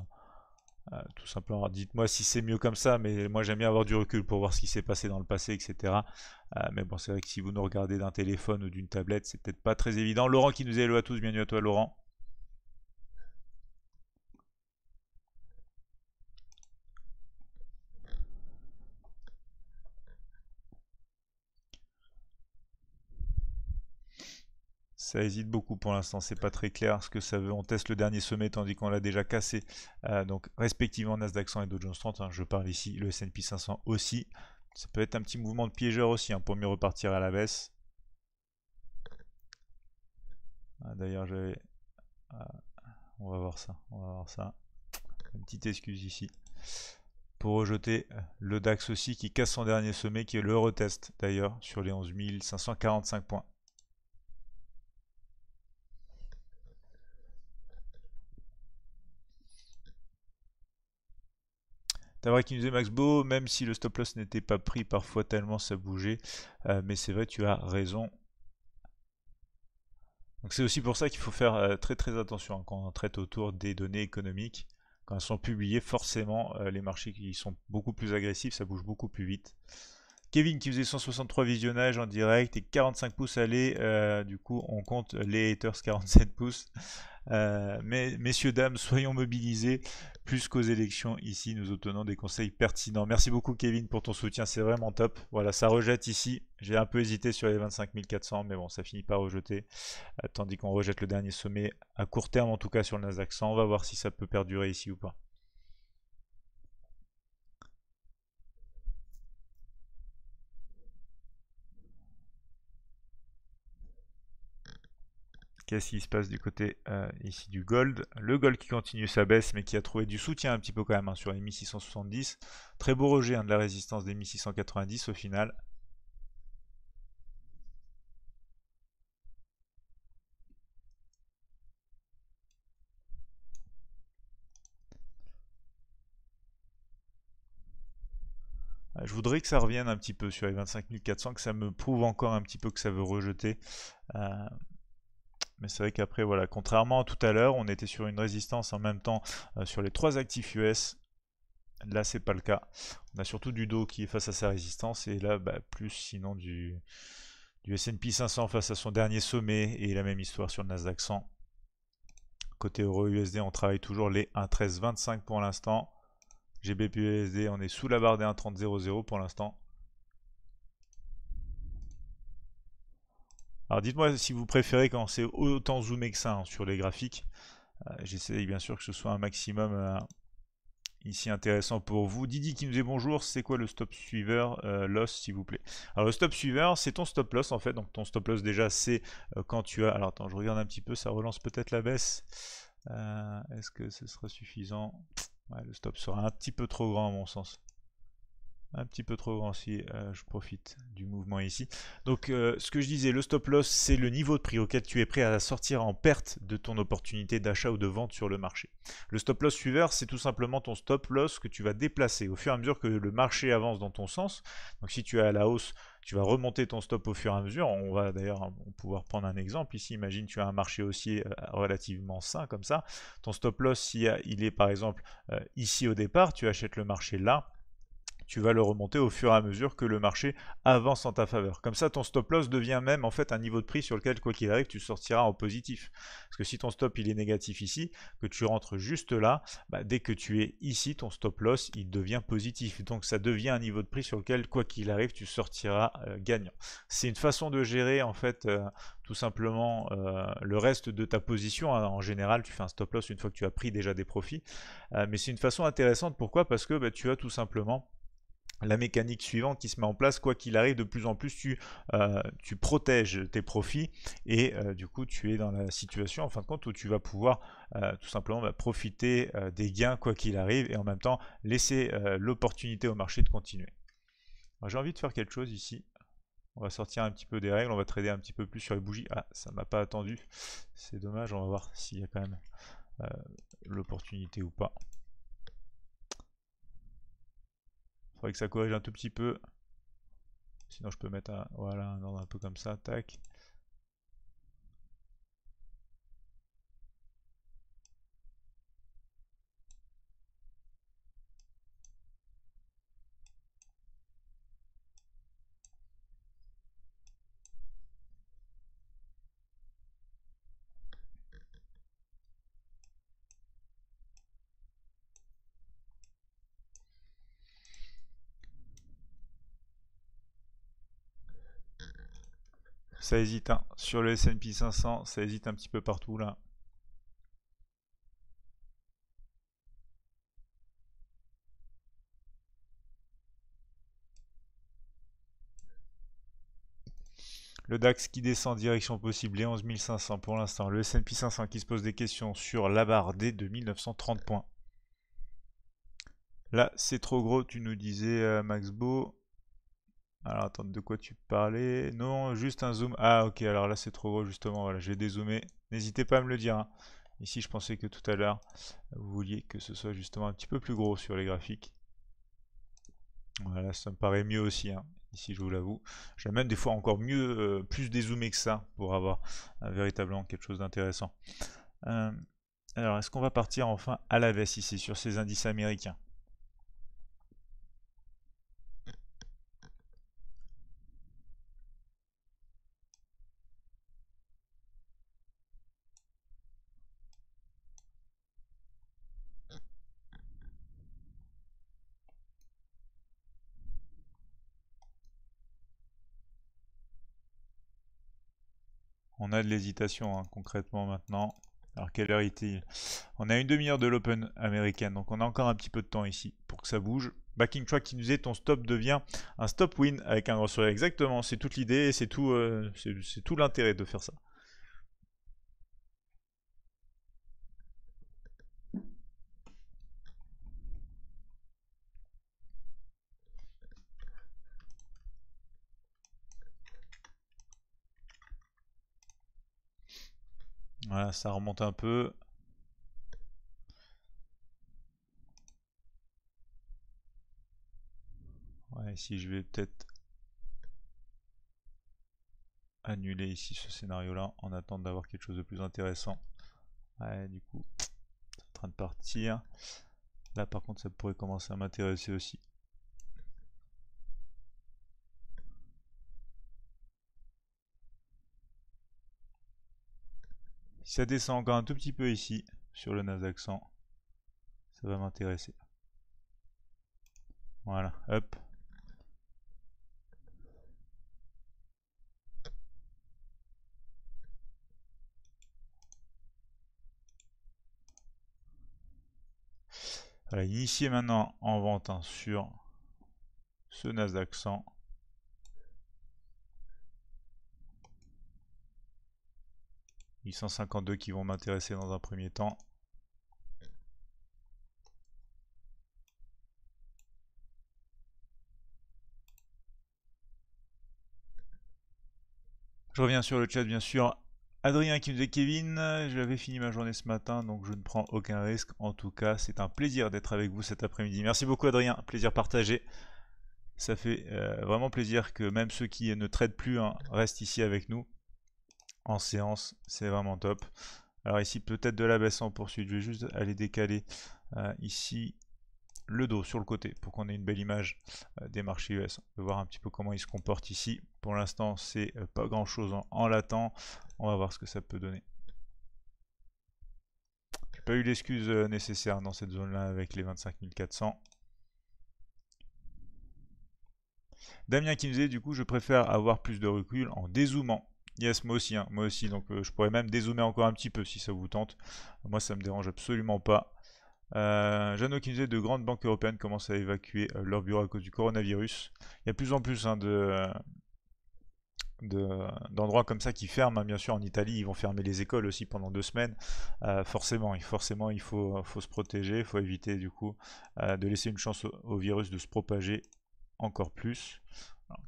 tout simplement. Dites-moi si c'est mieux comme ça, mais moi j'aime bien avoir du recul pour voir ce qui s'est passé dans le passé, etc. mais bon, c'est vrai que si vous nous regardez d'un téléphone ou d'une tablette, c'est peut-être pas très évident. Laurent qui nous est hello à tous, bienvenue à toi Laurent. Ça hésite beaucoup pour l'instant, c'est pas très clair ce que ça veut. On teste le dernier sommet tandis qu'on l'a déjà cassé. Euh, donc respectivement Nasdaq 100 et Dow Jones 30, hein, je parle ici, le S&P 500 aussi. Ça peut être un petit mouvement de piégeur aussi hein, pour mieux repartir à la baisse. Ah, d'ailleurs, j'avais... Ah, on va voir ça, on va voir ça. Une petite excuse ici pour rejeter euh, le DAX aussi qui casse son dernier sommet, qui est le retest d'ailleurs sur les 11 545 points. vrai qu'il nous est Max même si le stop loss n'était pas pris, parfois tellement ça bougeait. Euh, mais c'est vrai, tu as raison. Donc c'est aussi pour ça qu'il faut faire euh, très très attention hein, quand on traite autour des données économiques. Quand elles sont publiées, forcément, euh, les marchés qui sont beaucoup plus agressifs, ça bouge beaucoup plus vite. Kevin qui faisait 163 visionnages en direct et 45 pouces allés. Euh, du coup, on compte les haters 47 pouces. Euh, mais messieurs, dames, soyons mobilisés plus qu'aux élections ici. Nous obtenons des conseils pertinents. Merci beaucoup, Kevin, pour ton soutien. C'est vraiment top. Voilà, ça rejette ici. J'ai un peu hésité sur les 25 400, mais bon, ça finit par rejeter. Euh, tandis qu'on rejette le dernier sommet à court terme, en tout cas sur le Nasdaq 100. On va voir si ça peut perdurer ici ou pas. Qu'est-ce qui se passe du côté euh, ici du gold Le gold qui continue sa baisse, mais qui a trouvé du soutien un petit peu quand même hein, sur les 1670. Très beau rejet hein, de la résistance des 1690 au final. Euh, je voudrais que ça revienne un petit peu sur les 25400 que ça me prouve encore un petit peu que ça veut rejeter. Euh, mais c'est vrai qu'après, voilà, contrairement à tout à l'heure, on était sur une résistance en même temps euh, sur les trois actifs US. Là, c'est pas le cas. On a surtout du dos qui est face à sa résistance et là, bah, plus sinon du, du S&P 500 face à son dernier sommet et la même histoire sur le Nasdaq 100. Côté euro USD, on travaille toujours les 1,1325 pour l'instant. GBP USD, on est sous la barre des 1,3000 pour l'instant. Alors dites-moi si vous préférez quand c'est autant zoomé que ça hein, sur les graphiques. Euh, J'essaie bien sûr que ce soit un maximum euh, ici intéressant pour vous. Didi qui nous dit bonjour, c'est quoi le stop suiveur euh, loss s'il vous plaît Alors le stop suiveur c'est ton stop loss en fait. Donc ton stop loss déjà c'est quand tu as... Alors attends, je regarde un petit peu, ça relance peut-être la baisse. Est-ce que ce sera suffisant Le stop sera un petit peu trop grand à mon sens un petit peu trop grand si euh, je profite du mouvement ici. Donc euh, ce que je disais, le stop loss, c'est le niveau de prix auquel tu es prêt à sortir en perte de ton opportunité d'achat ou de vente sur le marché. Le stop loss suiveur, c'est tout simplement ton stop loss que tu vas déplacer au fur et à mesure que le marché avance dans ton sens. Donc si tu es à la hausse, tu vas remonter ton stop au fur et à mesure. On va d'ailleurs hein, pouvoir prendre un exemple. Ici, imagine tu as un marché haussier euh, relativement sain comme ça. Ton stop loss, il est par exemple ici au départ, tu achètes le marché là tu vas le remonter au fur et à mesure que le marché avance en ta faveur. Comme ça, ton stop loss devient même en fait un niveau de prix sur lequel, quoi qu'il arrive, tu sortiras en positif. Parce que si ton stop il est négatif ici, que tu rentres juste là, bah, dès que tu es ici, ton stop loss il devient positif. Donc ça devient un niveau de prix sur lequel, quoi qu'il arrive, tu sortiras euh, gagnant. C'est une façon de gérer en fait euh, tout simplement euh, le reste de ta position. Hein, en général, tu fais un stop loss une fois que tu as pris déjà des profits. mais c'est une façon intéressante. Pourquoi Parce que bah, tu as tout simplement la mécanique suivante qui se met en place, quoi qu'il arrive, de plus en plus tu, euh, tu protèges tes profits et euh, du coup tu es dans la situation en fin de compte où tu vas pouvoir euh, tout simplement bah, profiter des gains quoi qu'il arrive et en même temps laisser l'opportunité au marché de continuer. J'ai envie de faire quelque chose ici. On va sortir un petit peu des règles, on va trader un petit peu plus sur les bougies. Ah, ça m'a pas attendu. C'est dommage, on va voir s'il y a quand même l'opportunité ou pas. Il faudrait que ça corrige un tout petit peu. Sinon je peux mettre un, voilà, un ordre un peu comme ça, tac. ça hésite hein. sur le S&P 500, ça hésite un petit peu partout là. Le DAX qui descend direction possible les 11 500 pour l'instant. Le S&P 500 qui se pose des questions sur la barre des 2930 points. Là, c'est trop gros, tu nous disais, euh, Max alors attends, de quoi tu parlais Non, juste un zoom. Ah ok, alors là c'est trop gros justement, voilà, j'ai dézoomé. N'hésitez pas à me le dire. Hein. Ici je pensais que tout à l'heure, vous vouliez que ce soit justement un petit peu plus gros sur les graphiques. Voilà, ça me paraît mieux aussi. Hein. Ici, je vous l'avoue. J'aime des fois encore mieux, euh, plus dézoomé que ça pour avoir euh, véritablement quelque chose d'intéressant. Euh, alors, est-ce qu'on va partir enfin à la baisse ici sur ces indices américains de l'hésitation hein, concrètement maintenant. Alors quelle heure est-il On a une demi-heure de l'Open américaine, donc on a encore un petit peu de temps ici pour que ça bouge. Backing track qui nous est ton stop devient un stop win avec un gros sourire. Exactement, c'est toute l'idée et c'est tout, euh, c'est tout l'intérêt de faire ça. Voilà, ça remonte un peu. ici je vais peut-être annuler ici ce scénario là en attendant d'avoir quelque chose de plus intéressant. Ouais, du coup, c'est en train de partir. Là par contre ça pourrait commencer à m'intéresser aussi. ça descend encore un tout petit peu ici, sur le Nasdaq 100, ça va m'intéresser. Voilà, hop. Voilà, initier maintenant en vente hein, sur ce NAS d'accent. 152 qui vont m'intéresser dans un premier temps. Je reviens sur le chat bien sûr. Adrien qui nous est Kevin, j'avais fini ma journée ce matin donc je ne prends aucun risque. En tout cas, c'est un plaisir d'être avec vous cet après-midi. Merci beaucoup Adrien, plaisir partagé. Ça fait euh, vraiment plaisir que même ceux qui ne traitent plus hein, restent ici avec nous en séance. C'est vraiment top. Alors ici, peut-être de la baisse en poursuite. Je vais juste aller décaler euh, ici le dos sur le côté pour qu'on ait une belle image euh, des marchés US. On peut voir un petit peu comment ils se comportent ici. Pour l'instant, c'est euh, pas grand-chose en, latin On va voir ce que ça peut donner pas eu l'excuse nécessaire dans cette zone-là avec les 25 400. Damien qui me disait, du coup, je préfère avoir plus de recul en dézoomant Yes, moi aussi, hein, moi aussi. Donc euh, je pourrais même dézoomer encore un petit peu si ça vous tente. Moi, ça me dérange absolument pas. Euh, qui nous de grandes banques européennes commencent à évacuer euh, leurs bureaux à cause du coronavirus. Il y a plus en plus hein, de d'endroits comme ça qui ferment hein. bien sûr en Italie ils vont fermer les écoles aussi pendant deux semaines euh, forcément il, forcément il faut, se protéger il faut éviter du coup de laisser une chance au, au, virus de se propager encore plus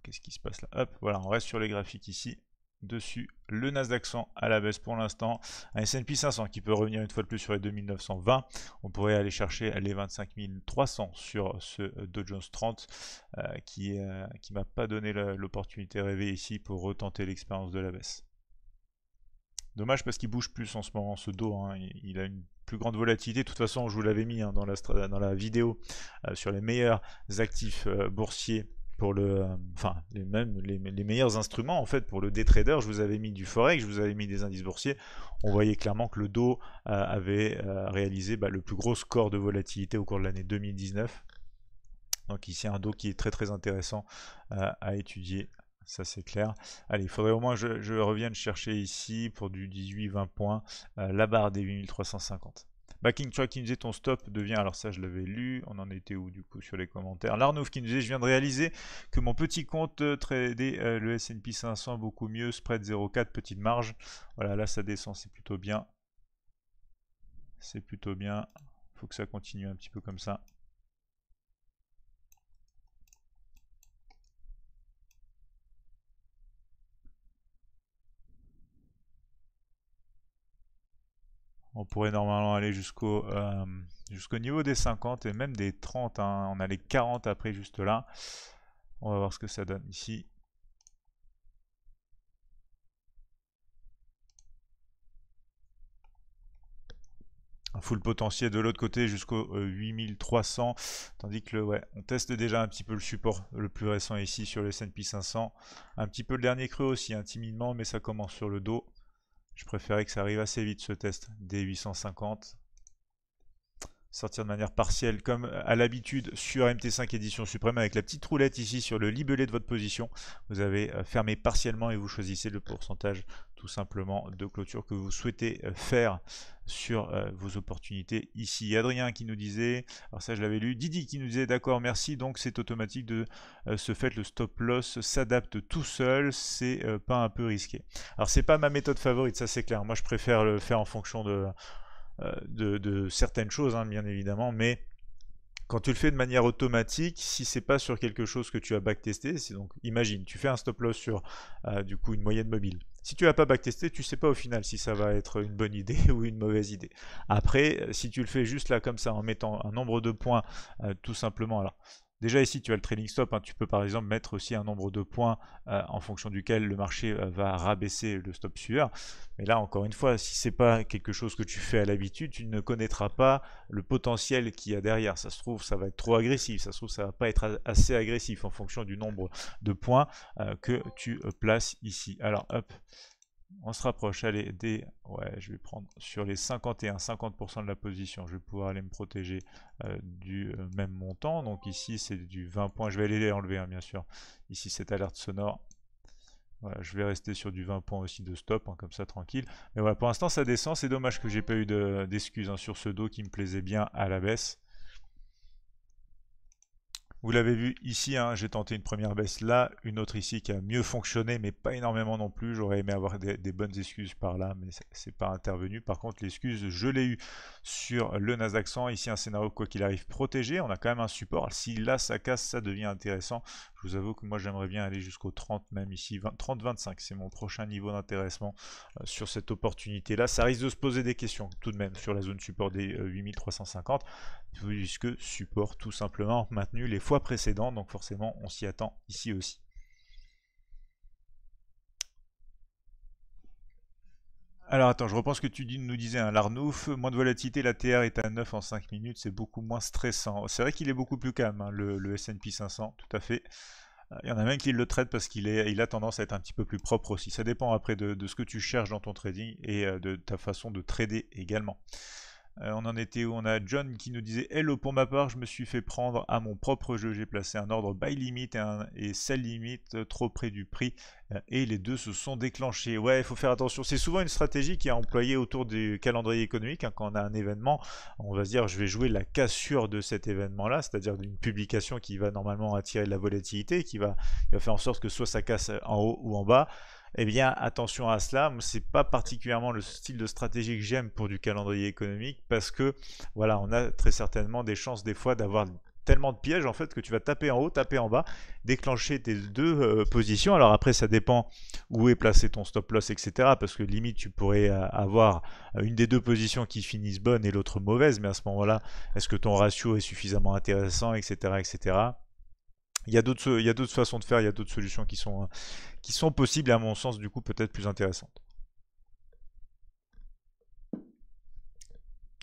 qu'est-ce qui se passe là hop voilà on reste sur les graphiques ici dessus le Nasdaq 100 à la baisse pour l'instant, un S&P 500 qui peut revenir une fois de plus sur les 2920, on pourrait aller chercher les 25 25300 sur ce Dow Jones 30 euh, qui ne euh, qui m'a pas donné l'opportunité rêvée ici pour retenter l'expérience de la baisse. Dommage parce qu'il bouge plus en ce moment ce dos, hein. il, a une plus grande volatilité. De toute façon, je vous l'avais mis hein, dans, la, dans la vidéo euh, sur les meilleurs actifs boursiers pour le, euh, enfin les, mêmes les, meilleurs instruments en fait pour le day trader. Je vous avais mis du forex, je vous avais mis des indices boursiers. On voyait clairement que le dos euh, avait euh, réalisé bah, le plus gros score de volatilité au cours de l'année 2019. Donc ici un dos qui est très très intéressant à étudier. Ça c'est clair. Allez, il faudrait au moins je, je revienne chercher ici pour du 18-20 points la barre des 8350. Backing Track qui nous disait ton stop devient, alors ça je l'avais lu, on en était où du coup sur les commentaires. L'Arnouf qui nous disait je viens de réaliser que mon petit compte euh, trade euh, le S&P 500 beaucoup mieux, spread 0,4, petite marge. Voilà, là ça descend, c'est plutôt bien. C'est plutôt bien. Faut que ça continue un petit peu comme ça. On pourrait normalement aller jusqu'au euh, jusqu'au niveau des 50 et même des 30. Hein. On a les 40 après juste là. On va voir ce que ça donne ici. Un full potentiel de l'autre côté jusqu'au 8300. Euh, Tandis que le, ouais, on teste déjà un petit peu le support le plus récent ici sur le S&P 500. Un petit peu le dernier creux aussi, intimidement hein, mais ça commence sur le dos. Je préférais que ça arrive assez vite ce test D850. Sortir de manière partielle comme à l'habitude sur MT5 édition suprême avec la petite roulette ici sur le libellé de votre position. Vous avez euh, fermé partiellement et vous choisissez le pourcentage tout simplement de clôture que vous souhaitez euh, faire euh, sur euh, vos opportunités ici. Adrien qui nous disait, alors ça je l'avais lu, Didi qui nous disait d'accord merci, donc c'est automatique de ce fait le stop loss s'adapte tout seul, c'est pas un peu risqué. Alors c'est pas ma méthode favorite, ça c'est clair, moi je préfère le faire en fonction de, de, certaines choses hein, bien évidemment, mais quand tu le fais de manière automatique, si c'est pas sur quelque chose que tu as backtesté, c'est donc imagine, tu fais un stop loss sur du coup une moyenne mobile si tu n'as pas backtesté, tu sais pas au final si ça va être une bonne idée ou une mauvaise idée. Après, euh, si tu le fais juste là comme ça en mettant un nombre de points euh, tout simplement, là. Déjà ici, tu as le trading stop. Hein. Tu peux par exemple mettre aussi un nombre de points euh, en fonction duquel le marché euh, va rabaisser le stop sueur. Mais là, encore une fois, si c'est pas quelque chose que tu fais à l'habitude, tu ne connaîtras pas le potentiel qu'il y a derrière. Ça se trouve, ça va être trop agressif. Ça se trouve, ça va pas être assez agressif en fonction du nombre de points euh, que tu places ici. Alors, hop. On se rapproche, allez, des... Ouais, je vais prendre sur les 51, 50% de la position. Je vais pouvoir aller me protéger euh, du euh, même montant. Donc ici, c'est du 20 points. Je vais aller les enlever, hein, bien sûr. Ici, cette alerte sonore. Voilà, je vais rester sur du 20 points aussi de stop, hein, comme ça tranquille. Mais voilà, pour l'instant ça descend, c'est dommage que j'ai pas eu d'excuses hein, sur ce dos qui me plaisait bien à la baisse. Vous l'avez vu ici, hein, j'ai tenté une première baisse là, une autre ici qui a mieux fonctionné, mais pas énormément non plus. J'aurais aimé avoir des, bonnes excuses par là, mais c'est pas intervenu. Par contre, l'excuse, je l'ai eu sur le Nasdaq 100. Ici, un scénario, quoi qu'il arrive, protégé. On a quand même un support. Si là, ça casse, ça devient intéressant. Je vous avoue que moi, j'aimerais bien aller jusqu'au 30, même ici. 30-25, c'est mon prochain niveau d'intéressement euh, sur cette opportunité-là. Ça risque de se poser des questions tout de même sur la zone support des 8350, euh, puisque support tout simplement maintenu les précédent, donc forcément on s'y attend ici aussi. Alors attends, je repense ce que tu dis, nous disais, un hein, l'Arnouf, moins de volatilité, la TR est à 9 en 5 minutes, c'est beaucoup moins stressant. C'est vrai qu'il est beaucoup plus calme, hein, le, le S&P 500, tout à fait. Euh, il y en a même qui le traitent parce qu'il est il a tendance à être un petit peu plus propre aussi. Ça dépend après de, ce que tu cherches dans ton trading et euh, de ta façon de trader également. Euh, on en était où On a John qui nous disait Hello, pour ma part, je me suis fait prendre à mon propre jeu. J'ai placé un ordre by limit et, un, et sell limit euh, trop près du prix euh, et les deux se sont déclenchés. Ouais, il faut faire attention. C'est souvent une stratégie qui est employée autour du calendrier économique. Hein. quand on a un événement, on va se dire je vais jouer la cassure de cet événement-là, c'est-à-dire d'une publication qui va normalement attirer la volatilité, qui va faire en sorte que soit ça casse en haut ou en bas. Eh bien, attention à cela. C'est pas particulièrement le style de stratégie que j'aime pour du calendrier économique parce que, voilà, on a très certainement des chances des fois d'avoir tellement de pièges en fait que tu vas taper en haut, taper en bas, déclencher tes deux euh, positions. Alors après, ça dépend où est placé ton stop loss, etc. Parce que limite, tu pourrais euh, avoir euh, une des deux positions qui finissent bonne et l'autre mauvaise. Mais à ce moment-là, est-ce que ton ratio est suffisamment intéressant, etc., etc il y a d'autres façons de faire, il y a d'autres solutions qui sont, euh, qui sont possibles et à mon sens du coup peut-être plus intéressantes.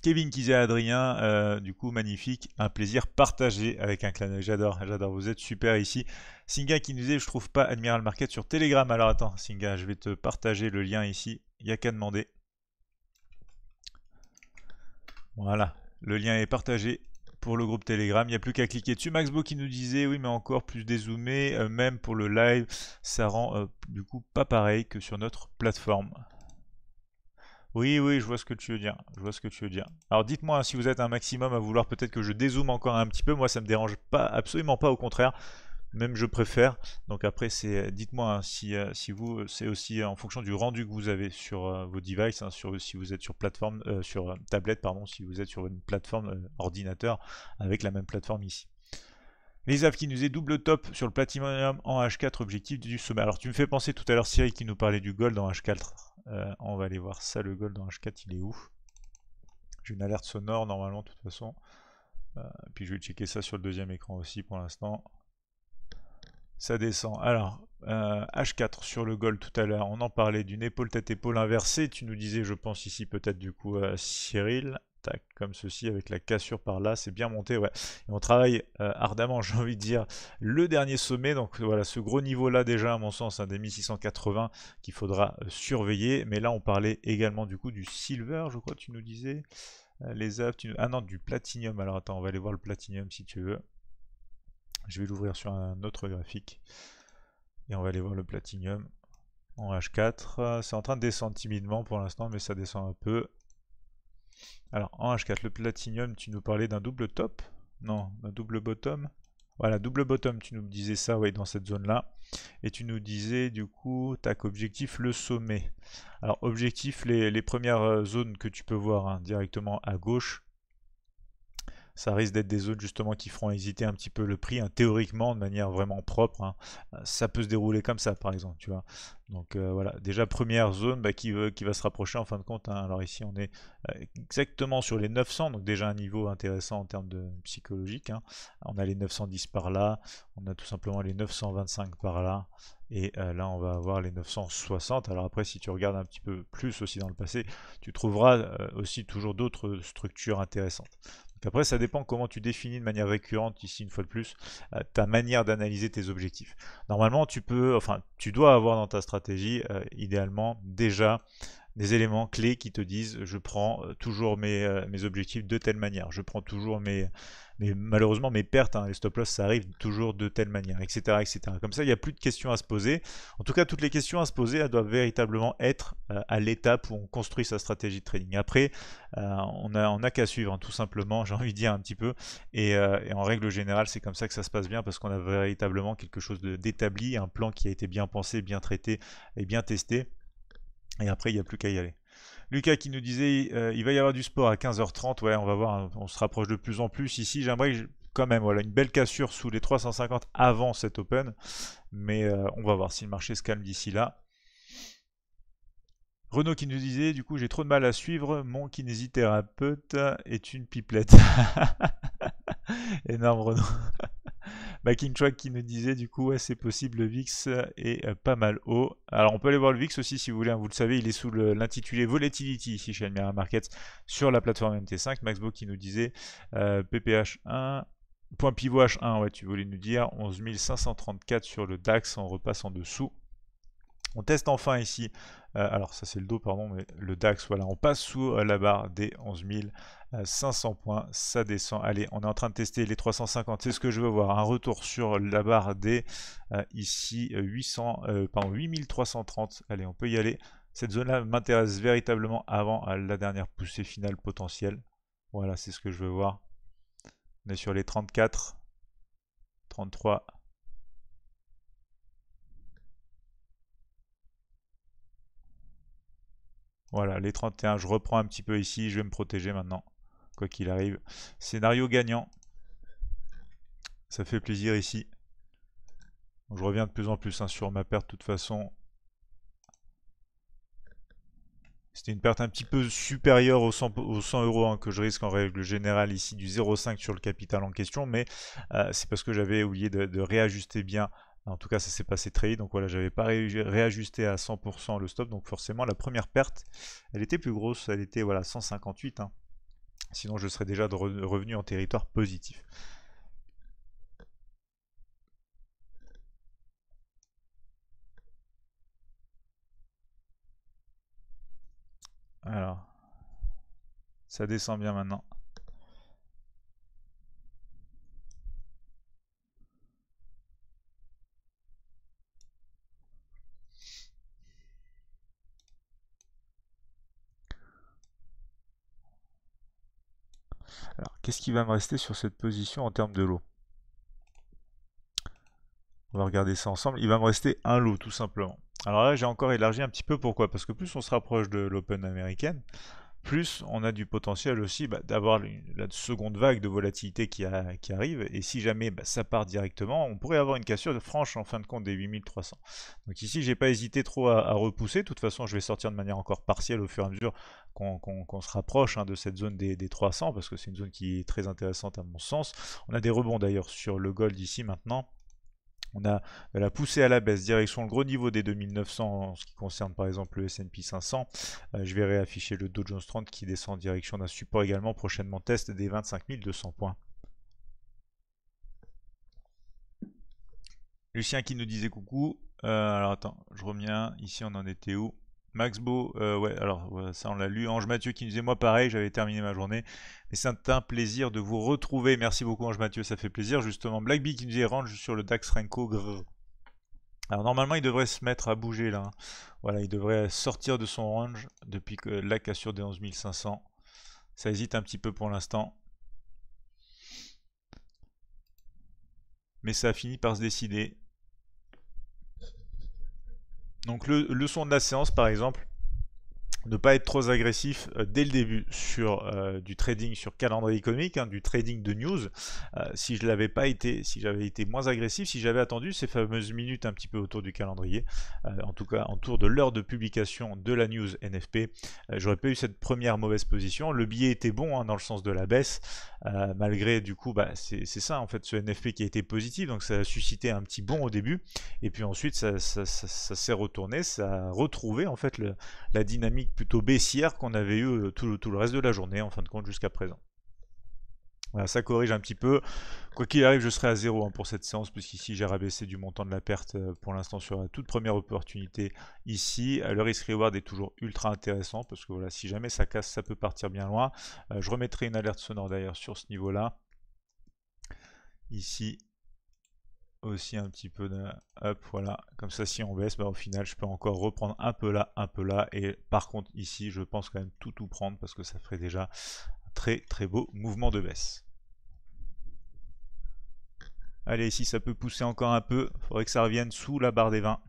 Kevin qui disait, Adrien, euh, du coup magnifique, un plaisir partagé avec un clan J'adore, j'adore, vous êtes super ici. Singa qui nous dit je trouve pas Admiral Market sur Telegram. Alors attends, Singa, je vais te partager le lien ici. Il n'y a qu'à demander. Voilà, le lien est partagé pour le groupe Telegram. Il n'y a plus qu'à cliquer dessus. Maxbo qui nous disait oui mais encore plus dézoomé, euh, même pour le live, ça rend euh, du coup pas pareil que sur notre plateforme. Oui, oui, je vois ce que tu veux dire. Je vois ce que tu veux dire. Alors dites-moi hein, si vous êtes un maximum à vouloir peut-être que je dézoome encore un petit peu. Moi, ça me dérange pas, absolument pas. Au contraire, même je préfère. Donc après, c'est euh, dites-moi hein, si, euh, si vous, euh, c'est aussi en fonction du rendu que vous avez sur vos devices, hein, sur, si vous êtes sur plateforme, sur tablette, pardon, si vous êtes sur une plateforme ordinateur avec la même plateforme ici. Les qui nous est double top sur le Platinum en H4 objectif du sommet. Alors tu me fais penser tout à l'heure Cyril qui nous parlait du gold en H4. on va aller voir ça, le gold en H4 il est où J'ai une alerte sonore normalement de toute façon. puis je vais checker ça sur le deuxième écran aussi pour l'instant ça descend. Alors, H4 euh, sur le goal tout à l'heure, on en parlait d'une épaule tête épaule inversée. Tu nous disais, je pense ici peut-être du coup euh, Cyril, tac, comme ceci avec la cassure par là, c'est bien monté, ouais. Et on travaille euh, ardemment, j'ai envie de dire, le dernier sommet. Donc voilà, ce gros niveau là déjà à mon sens, un des 1680 qu'il faudra surveiller. Mais là, on parlait également du coup du silver, je crois, tu nous disais. Les œuvres, ah non, du platinum Alors attends, on va aller voir le platinum si tu veux. Je vais l'ouvrir sur un autre graphique. Et on va aller voir le platinium. en H4. C'est en train de descendre timidement pour l'instant, mais ça descend un peu. Alors, en H4, le Platinum, tu nous parlais d'un double top Non, d'un double bottom Voilà, double bottom, tu nous disais ça, oui, dans cette zone-là. Et tu nous disais, du coup, tac, objectif, le sommet. Alors, objectif, les, premières euh, zones que tu peux voir hein, directement à gauche, ça risque d'être des zones justement qui feront hésiter un petit peu le prix, hein, théoriquement, de manière vraiment propre. Hein. Euh, ça peut se dérouler comme ça, par exemple, tu vois. Donc euh, voilà, déjà première zone bah, qui, veut, qui va se rapprocher en fin de compte. Hein. Alors ici, on est euh, exactement sur les 900, donc déjà un niveau intéressant en termes de psychologique. On a les 910 par là, on a tout simplement les 925 par là. Et là, on va avoir les 960. Alors après, si tu regardes un petit peu plus aussi dans le passé, tu trouveras aussi toujours d'autres structures intéressantes. Après, ça dépend comment tu définis de manière récurrente, ici une fois de plus, euh, ta manière d'analyser tes objectifs. Normalement, tu peux, enfin, tu dois avoir dans ta stratégie, euh, idéalement, déjà des éléments clés qui te disent je prends euh, toujours mes, mes objectifs de telle manière, je prends toujours mes, mais malheureusement, mes pertes, hein, les stop-loss, ça arrive toujours de telle manière, etc., etc. Comme ça, il n'y a plus de questions à se poser. En tout cas, toutes les questions à se poser, elles doivent véritablement être euh, à l'étape où on construit sa stratégie de trading. Après, euh, on n'a on a qu'à suivre, hein, tout simplement, j'ai envie de dire un petit peu. Et, euh, et en règle générale, c'est comme ça que ça se passe bien parce qu'on a véritablement quelque chose d'établi, un plan qui a été bien pensé, bien traité et bien testé. Et après, il n'y a plus qu'à y aller. Lucas qui nous disait euh, il va y avoir du sport à 15h30. Ouais, on va voir, hein, on se rapproche de plus en plus ici. J'aimerais quand même voilà, une belle cassure sous les 350 avant cet open. Mais euh, on va voir si le marché se calme d'ici là. Renaud qui nous disait du coup j'ai trop de mal à suivre, mon kinésithérapeute est une pipelette. Énorme Renaud qui nous disait du coup ouais, c'est possible le VIX est euh, pas mal haut. Alors on peut aller voir le VIX aussi si vous voulez, hein. vous le savez, il est sous l'intitulé Volatility ici chez un Markets sur la plateforme MT5. Maxbo qui nous disait euh, PPH1 Point pivot H1, ouais, tu voulais nous dire 11 534 sur le DAX, en repasse en dessous. On teste enfin ici, euh, alors ça c'est le dos pardon, mais le DAX, voilà, on passe sous euh, la barre des 11 500 euh, points, ça descend. Allez, on est en train de tester les 350, c'est ce que je veux voir, un retour sur la barre des, ici, 800, pardon, 8330. Allez, on peut y aller. Cette zone-là m'intéresse véritablement avant la dernière poussée finale potentielle. Voilà, c'est ce que je veux voir. On est sur les 34, 33, Voilà, les 31, je reprends un petit peu ici, je vais me protéger maintenant, quoi qu'il arrive. Scénario gagnant, ça fait plaisir ici. Je reviens de plus en plus hein, sur ma perte de toute façon. C'était une perte un petit peu supérieure aux 100, euros hein, que je risque en règle générale ici du 0,5 sur le capital en question, mais euh, c'est parce que j'avais oublié de, réajuster bien en tout cas, ça s'est passé très vite. Donc voilà, j'avais pas réajusté à 100% le stop. Donc forcément, la première perte, elle était plus grosse. Elle était voilà 158. Hein. Sinon, je serais déjà revenu en territoire positif. Alors, ça descend bien maintenant. Alors, qu'est-ce qui va me rester sur cette position en termes de lot On va regarder ça ensemble. Il va me rester un lot, tout simplement. Alors là, j'ai encore élargi un petit peu. Pourquoi Parce que plus on se rapproche de l'Open américaine, plus on a du potentiel aussi bah, d'avoir la seconde vague de volatilité qui, arrive. Et si jamais bah, ça part directement, on pourrait avoir une cassure franche en fin de compte des 8300. Donc ici, j'ai pas hésité trop à, repousser. De toute façon, je vais sortir de manière encore partielle au fur et à mesure qu'on se rapproche hein, de cette zone des, des 300 parce que c'est une zone qui est très intéressante à mon sens. On a des rebonds d'ailleurs sur le gold ici maintenant. On a euh, la poussée à la baisse direction le gros niveau des 2900 en ce qui concerne par exemple le S&P 500. Euh, je vais réafficher le Dow Jones 30 qui descend en direction d'un support également prochainement test des 25 200 points. Lucien qui nous disait coucou. Euh, alors attends, je reviens. Ici on en était où Max Beau, euh, ouais, alors ça on l'a lu. Ange Mathieu qui nous disait Moi pareil, j'avais terminé ma journée. Mais c'est un plaisir de vous retrouver. Merci beaucoup Ange Mathieu, ça fait plaisir. Justement, Black qui nous disait Range sur le Dax Renko. Alors normalement, il devrait se mettre à bouger là. Hein. Voilà, il devrait sortir de son range depuis que la cassure des 11500. Ça hésite un petit peu pour l'instant. Mais ça a fini par se décider. Donc le, son de la séance, par exemple, ne pas être trop agressif euh, dès le début sur euh, du trading sur calendrier économique, hein, du trading de news. Euh, si je l'avais pas été, si j'avais été moins agressif, si j'avais attendu ces fameuses minutes un petit peu autour du calendrier, en tout cas autour de l'heure de publication de la news NFP, j'aurais pas eu cette première mauvaise position. Le billet était bon hein, dans le sens de la baisse, malgré du coup, bah, c'est ça en fait ce NFP qui a été positif, donc ça a suscité un petit bond au début, et puis ensuite ça, s'est retourné, ça a retrouvé en fait le, la dynamique plutôt baissière qu'on avait eu euh, tout le, tout le reste de la journée, en fin de compte, jusqu'à présent. Voilà, ça corrige un petit peu. Quoi qu'il arrive, je serai à zéro hein, pour cette séance, puisqu'ici j'ai rabaissé du montant de la perte euh, pour l'instant sur la toute première opportunité ici. Euh, le risk reward est toujours ultra intéressant parce que voilà, si jamais ça casse, ça peut partir bien loin. je remettrai une alerte sonore d'ailleurs sur ce niveau-là. Ici aussi un petit peu de... Hop, voilà. Comme ça, si on baisse, bah, au final, je peux encore reprendre un peu là, un peu là. Et par contre, ici, je pense quand même tout tout prendre parce que ça ferait déjà un très très beau mouvement de baisse. Allez, ici ça peut pousser encore un peu, faudrait que ça revienne sous la barre des 20.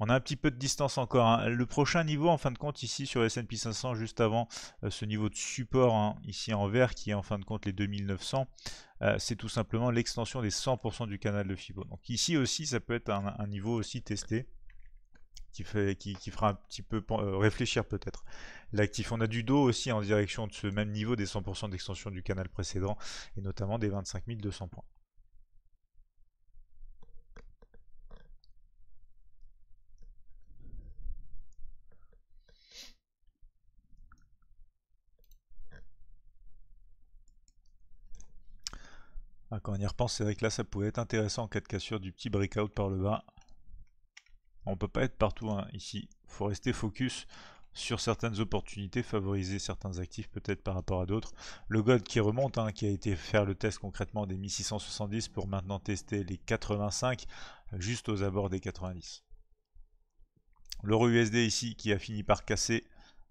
On a un petit peu de distance encore. Hein. Le prochain niveau, en fin de compte, ici sur S&P 500, juste avant euh, ce niveau de support, hein, ici en vert, qui est en fin de compte les 2900, euh, c'est tout simplement l'extension des 100% du canal de Fibo. Donc ici aussi, ça peut être un, niveau aussi testé. Qui, fait, qui, qui, fera un petit peu euh, réfléchir peut-être. L'actif, on a du dos aussi en direction de ce même niveau des 100% d'extension du canal précédent et notamment des 25 200 points. Ah, quand on y repense, c'est vrai que là, ça pouvait être intéressant en cas de cassure du petit breakout par le bas. On peut pas être partout hein, ici. faut rester focus sur certaines opportunités, favoriser certains actifs peut-être par rapport à d'autres. Le gold qui remonte, hein, qui a été faire le test concrètement des 1670 pour maintenant tester les 85, juste aux abords des 90. L'euro USD ici qui a fini par casser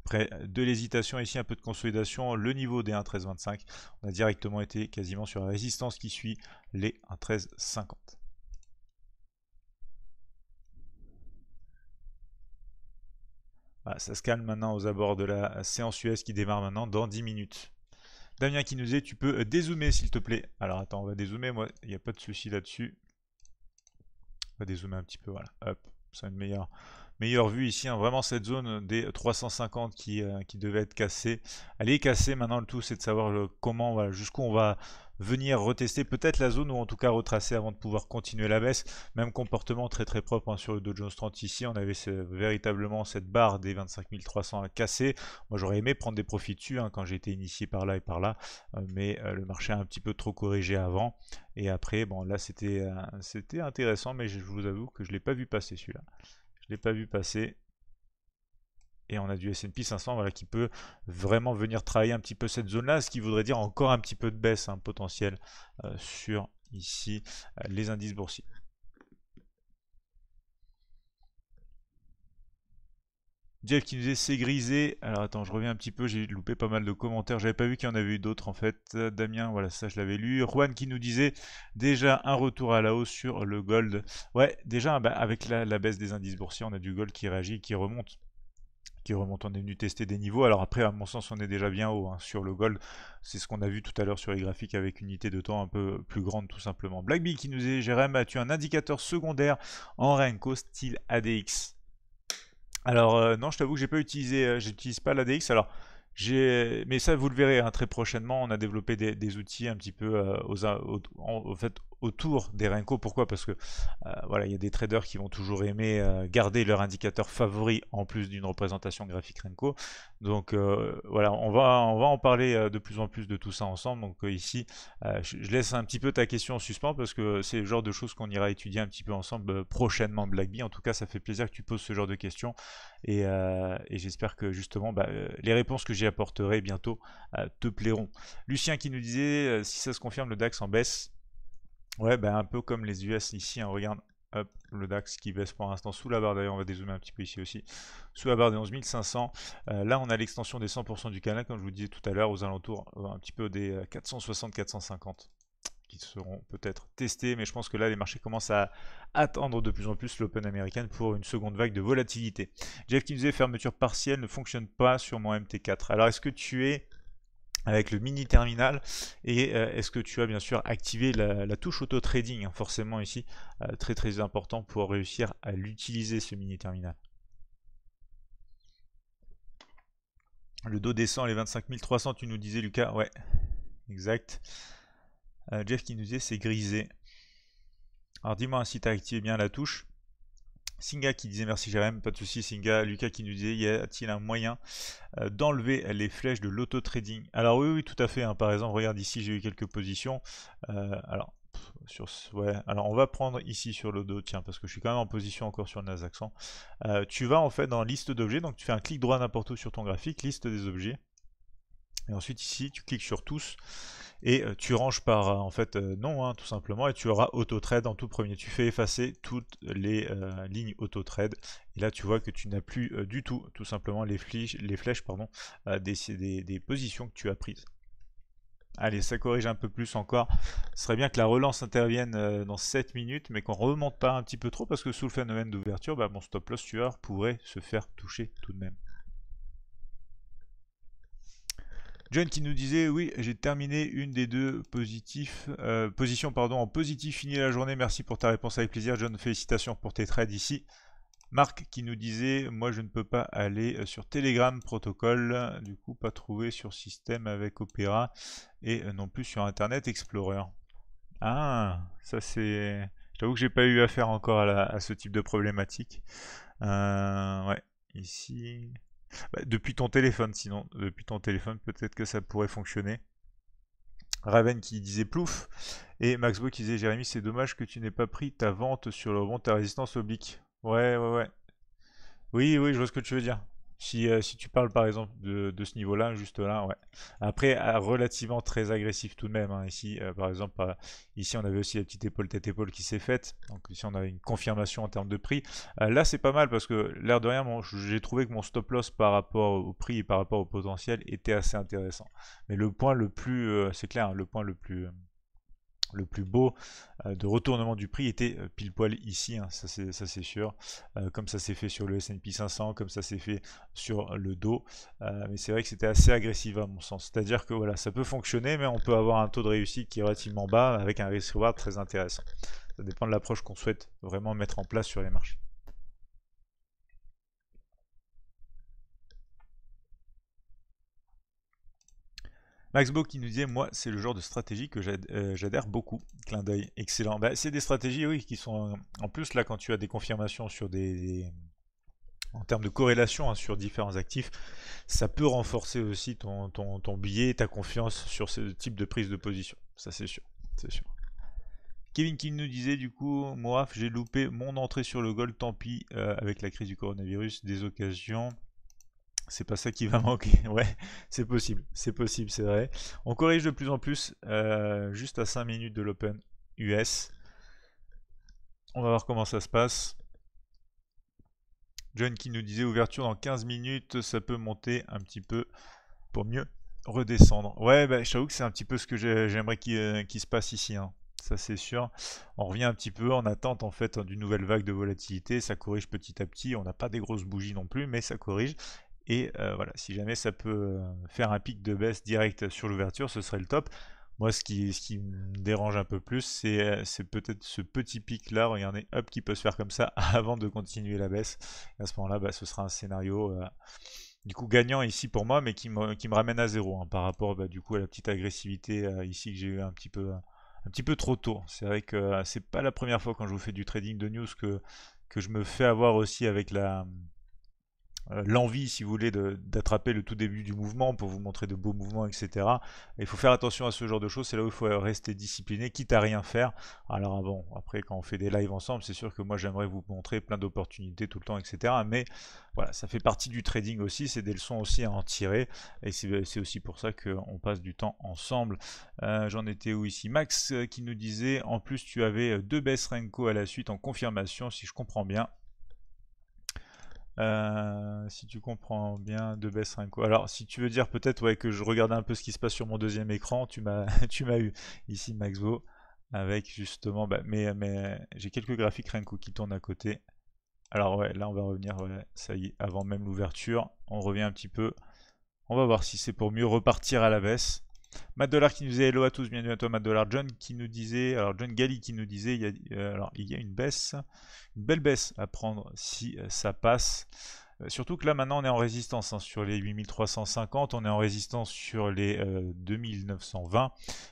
après de l'hésitation ici, un peu de consolidation, le niveau des 1.1325, on a directement été quasiment sur la résistance qui suit les 1.1350. ça se calme maintenant aux abords de la séance US qui démarre maintenant dans 10 minutes. Damien qui nous est, tu peux dézoomer s'il te plaît. Alors attends, on va dézoomer, moi, il n'y a pas de souci là-dessus. On va dézoomer un petit peu, voilà. Hop, ça une meilleure meilleure vue ici, hein. vraiment cette zone des 350 euh, qui, devait être cassée. Elle est cassée, maintenant le tout c'est de savoir euh, comment, jusqu'où on va venir retester peut-être la zone ou en tout cas retracer avant de pouvoir continuer la baisse. Même comportement très très propre hein, sur le Dow Jones 30 ici. On avait véritablement cette barre des 25 300 à casser. Moi j'aurais aimé prendre des profits dessus hein, quand j'étais initié par là et par là, euh, mais le marché a un petit peu trop corrigé avant. Et après, bon là c'était c'était intéressant, mais je vous avoue que je ne l'ai pas vu passer celui-là l'ai pas vu passer. Et on a du S&P 500 voilà, qui peut vraiment venir travailler un petit peu cette zone-là, ce qui voudrait dire encore un petit peu de baisse un hein, potentiel euh, sur ici euh, les indices boursiers. Jeff qui nous est c'est grisé. Alors attends, je reviens un petit peu, j'ai loupé pas mal de commentaires. J'avais pas vu qu'il y en avait eu d'autres en fait. Euh, Damien, voilà, ça je l'avais lu. Juan qui nous disait déjà un retour à la hausse sur le gold. Ouais, déjà bah, avec la, baisse des indices boursiers, on a du gold qui réagit, qui remonte. Qui remonte, on est venu tester des niveaux. Alors après, à mon sens, on est déjà bien haut hein, sur le gold. C'est ce qu'on a vu tout à l'heure sur les graphiques avec unité de temps un peu plus grande tout simplement. Blackbee qui nous est Jérém, a tu un indicateur secondaire en Renko style ADX alors euh, non, je t'avoue que j'ai pas utilisé, euh, j'utilise pas l'ADX. Alors j'ai, mais ça vous le verrez hein, très prochainement. On a développé des, outils un petit peu euh, en, fait autour des Renko. Pourquoi Parce que euh, voilà, il y a des traders qui vont toujours aimer euh, garder leur indicateur favori en plus d'une représentation graphique Renko. Donc euh, voilà, on va, on va en parler de plus en plus de tout ça ensemble. Donc ici, je laisse un petit peu ta question en suspens parce que c'est le genre de choses qu'on ira étudier un petit peu ensemble prochainement de Blackbee. En tout cas, ça fait plaisir que tu poses ce genre de questions et, j'espère que justement bah, les réponses que j'y apporterai bientôt te plairont. Lucien qui nous disait si ça se confirme, le DAX en baisse. Ouais, ben un peu comme les US ici, on hein, regarde, le DAX qui baisse pour l'instant sous la barre, d'ailleurs on va dézoomer un petit peu ici aussi, sous la barre des 11 500. Euh, là on a l'extension des 100% du canal, comme je vous disais tout à l'heure, aux alentours euh, un petit peu des 460-450 euh, qui seront peut-être testés, mais je pense que là les marchés commencent à attendre de plus en plus l'open américaine pour une seconde vague de volatilité. Jeff qui nous disait fermeture partielle ne fonctionne pas sur mon MT4. Alors est-ce que tu es avec le mini terminal et euh, est-ce que tu as bien sûr activé la, touche auto trading hein, forcément ici euh, très très important pour réussir à l'utiliser ce mini terminal le dos descend les 25 300 tu nous disais Lucas ouais exact euh, Jeff qui nous disait c'est grisé alors dis-moi hein, si tu as activé bien la touche Singa qui disait merci Jérém, pas de soucis Singa, Lucas qui nous disait y a-t-il un moyen euh, d'enlever les flèches de l'auto-trading Alors oui, oui, tout à fait, hein. par exemple, regarde ici, j'ai eu quelques positions. Euh, alors, sur ce, ouais. alors on va prendre ici sur le dos, tiens, parce que je suis quand même en position encore sur le Nasdaq euh, tu vas en fait dans liste d'objets, donc tu fais un clic droit n'importe où sur ton graphique, liste des objets. Et ensuite ici, tu cliques sur tous et euh, tu ranges par euh, en fait euh, non hein, tout simplement et tu auras auto trade en tout premier tu fais effacer toutes les lignes auto trade et là tu vois que tu n'as plus du tout tout simplement les, flèches, les flèches pardon des, des, positions que tu as prises Allez, ça corrige un peu plus encore. Ce serait bien que la relance intervienne dans 7 minutes, mais qu'on remonte pas un petit peu trop, parce que sous le phénomène d'ouverture, bah, mon stop loss tueur pourrait se faire toucher tout de même. John qui nous disait oui j'ai terminé une des deux positifs, position euh, positions pardon, en positif, fini la journée, merci pour ta réponse avec plaisir John, félicitations pour tes trades ici. Marc qui nous disait moi je ne peux pas aller euh, sur Telegram protocole, du coup pas trouvé sur système avec Opera et euh, non plus sur Internet Explorer. Ah ça c'est. J'avoue que j'ai pas eu affaire encore à, ce type de problématique. ouais, ici. Bah, depuis ton téléphone, sinon, depuis ton téléphone, peut-être que ça pourrait fonctionner. Raven qui disait plouf, et Maxbo qui disait Jérémy, c'est dommage que tu n'aies pas pris ta vente sur le de ta résistance oblique. Ouais, ouais, ouais. Oui, oui, je vois ce que tu veux dire. Si, euh, si, tu parles par exemple de, de ce niveau-là, juste là, ouais. Après, ah, relativement très agressif tout de même. Hein. Ici, euh, par exemple, ah, ici on avait aussi la petite épaule tête épaule qui s'est faite. Donc ici on a une confirmation en termes de prix. Euh, là c'est pas mal parce que l'air de rien, j'ai trouvé que mon stop loss par rapport au prix et par rapport au potentiel était assez intéressant. Mais le point le plus, c'est clair, hein, le point le plus le plus beau euh, de retournement du prix était euh, pile poil ici, hein, ça c'est sûr, euh, comme ça s'est fait sur le S&P 500, comme ça s'est fait sur le dos, mais c'est vrai que c'était assez agressif à mon sens, c'est-à-dire que voilà, ça peut fonctionner, mais on peut avoir un taux de réussite qui est relativement bas avec un risk très intéressant, ça dépend de l'approche qu'on souhaite vraiment mettre en place sur les marchés. Maxbo qui nous disait Moi, c'est le genre de stratégie que euh, j'adhère beaucoup. Clin d'œil, excellent. Bah, c'est des stratégies, oui, qui sont. Euh, en plus, là, quand tu as des confirmations sur des. En termes de corrélation hein, sur différents actifs, ça peut renforcer aussi ton, ton, ton billet, ta confiance sur ce type de prise de position. Ça, c'est sûr. C'est sûr. Kevin qui nous disait du coup, moi j'ai loupé mon entrée sur le gold, tant pis, euh, avec la crise du coronavirus, des occasions. C'est pas ça qui va mmh. manquer. Ouais, c'est possible, c'est possible, c'est vrai. On corrige de plus en plus, euh, juste à 5 minutes de l'Open US. On va voir comment ça se passe. John qui nous disait ouverture dans 15 minutes, ça peut monter un petit peu pour mieux redescendre. Ouais, bah, je t'avoue que c'est un petit peu ce que j'aimerais euh, qu'il se passe ici. Hein. Ça c'est sûr. On revient un petit peu en attente en fait hein, d'une nouvelle vague de volatilité. Ça corrige petit à petit. On n'a pas des grosses bougies non plus, mais ça corrige. Et euh, voilà, si jamais ça peut euh, faire un pic de baisse direct sur l'ouverture, ce serait le top. Moi, ce qui, ce qui me dérange un peu plus, c'est euh, peut-être ce petit pic là, regardez, hop, qui peut se faire comme ça avant de continuer la baisse. à ce moment-là, bah, ce sera un scénario du coup gagnant ici pour moi, mais qui me, ramène à zéro hein, par rapport bah, du coup à la petite agressivité ici que j'ai eu un petit peu. un petit peu trop tôt. C'est vrai que c'est pas la première fois quand je vous fais du trading de news que, que je me fais avoir aussi avec la, euh, l'envie, si vous voulez, d'attraper le tout début du mouvement pour vous montrer de beaux mouvements, etc. Il faut faire attention à ce genre de choses, c'est là où il faut rester discipliné, quitte à rien faire. Alors ah bon, après quand on fait des lives ensemble, c'est sûr que moi j'aimerais vous montrer plein d'opportunités tout le temps, etc. Mais voilà, ça fait partie du trading aussi, c'est des leçons aussi à en tirer, et c'est aussi pour ça qu'on passe du temps ensemble. Euh, j'en étais où ici Max euh, qui nous disait, en plus tu avais deux baisses Renko à la suite en confirmation, si je comprends bien, euh, si tu comprends bien, de baisse un Alors, si tu veux dire peut-être que je regarde un peu ce qui se passe sur mon deuxième écran, tu m'as eu ici, Maxbo, avec justement. Bah, mais mais j'ai quelques graphiques Renko qui tournent à côté. Alors, ouais, là, on va revenir, ça y est, avant même l'ouverture. On revient un petit peu. On va voir si c'est pour mieux repartir à la baisse. Matt Dollar qui nous disait hello à tous, bienvenue à toi Matt Dollar. John qui nous disait, alors John Galli qui nous disait, il y a, euh, alors, il y une baisse, une belle baisse à prendre si euh, ça passe. Euh, surtout que là maintenant on est en résistance hein, sur les 8350, on est en résistance sur les 2920,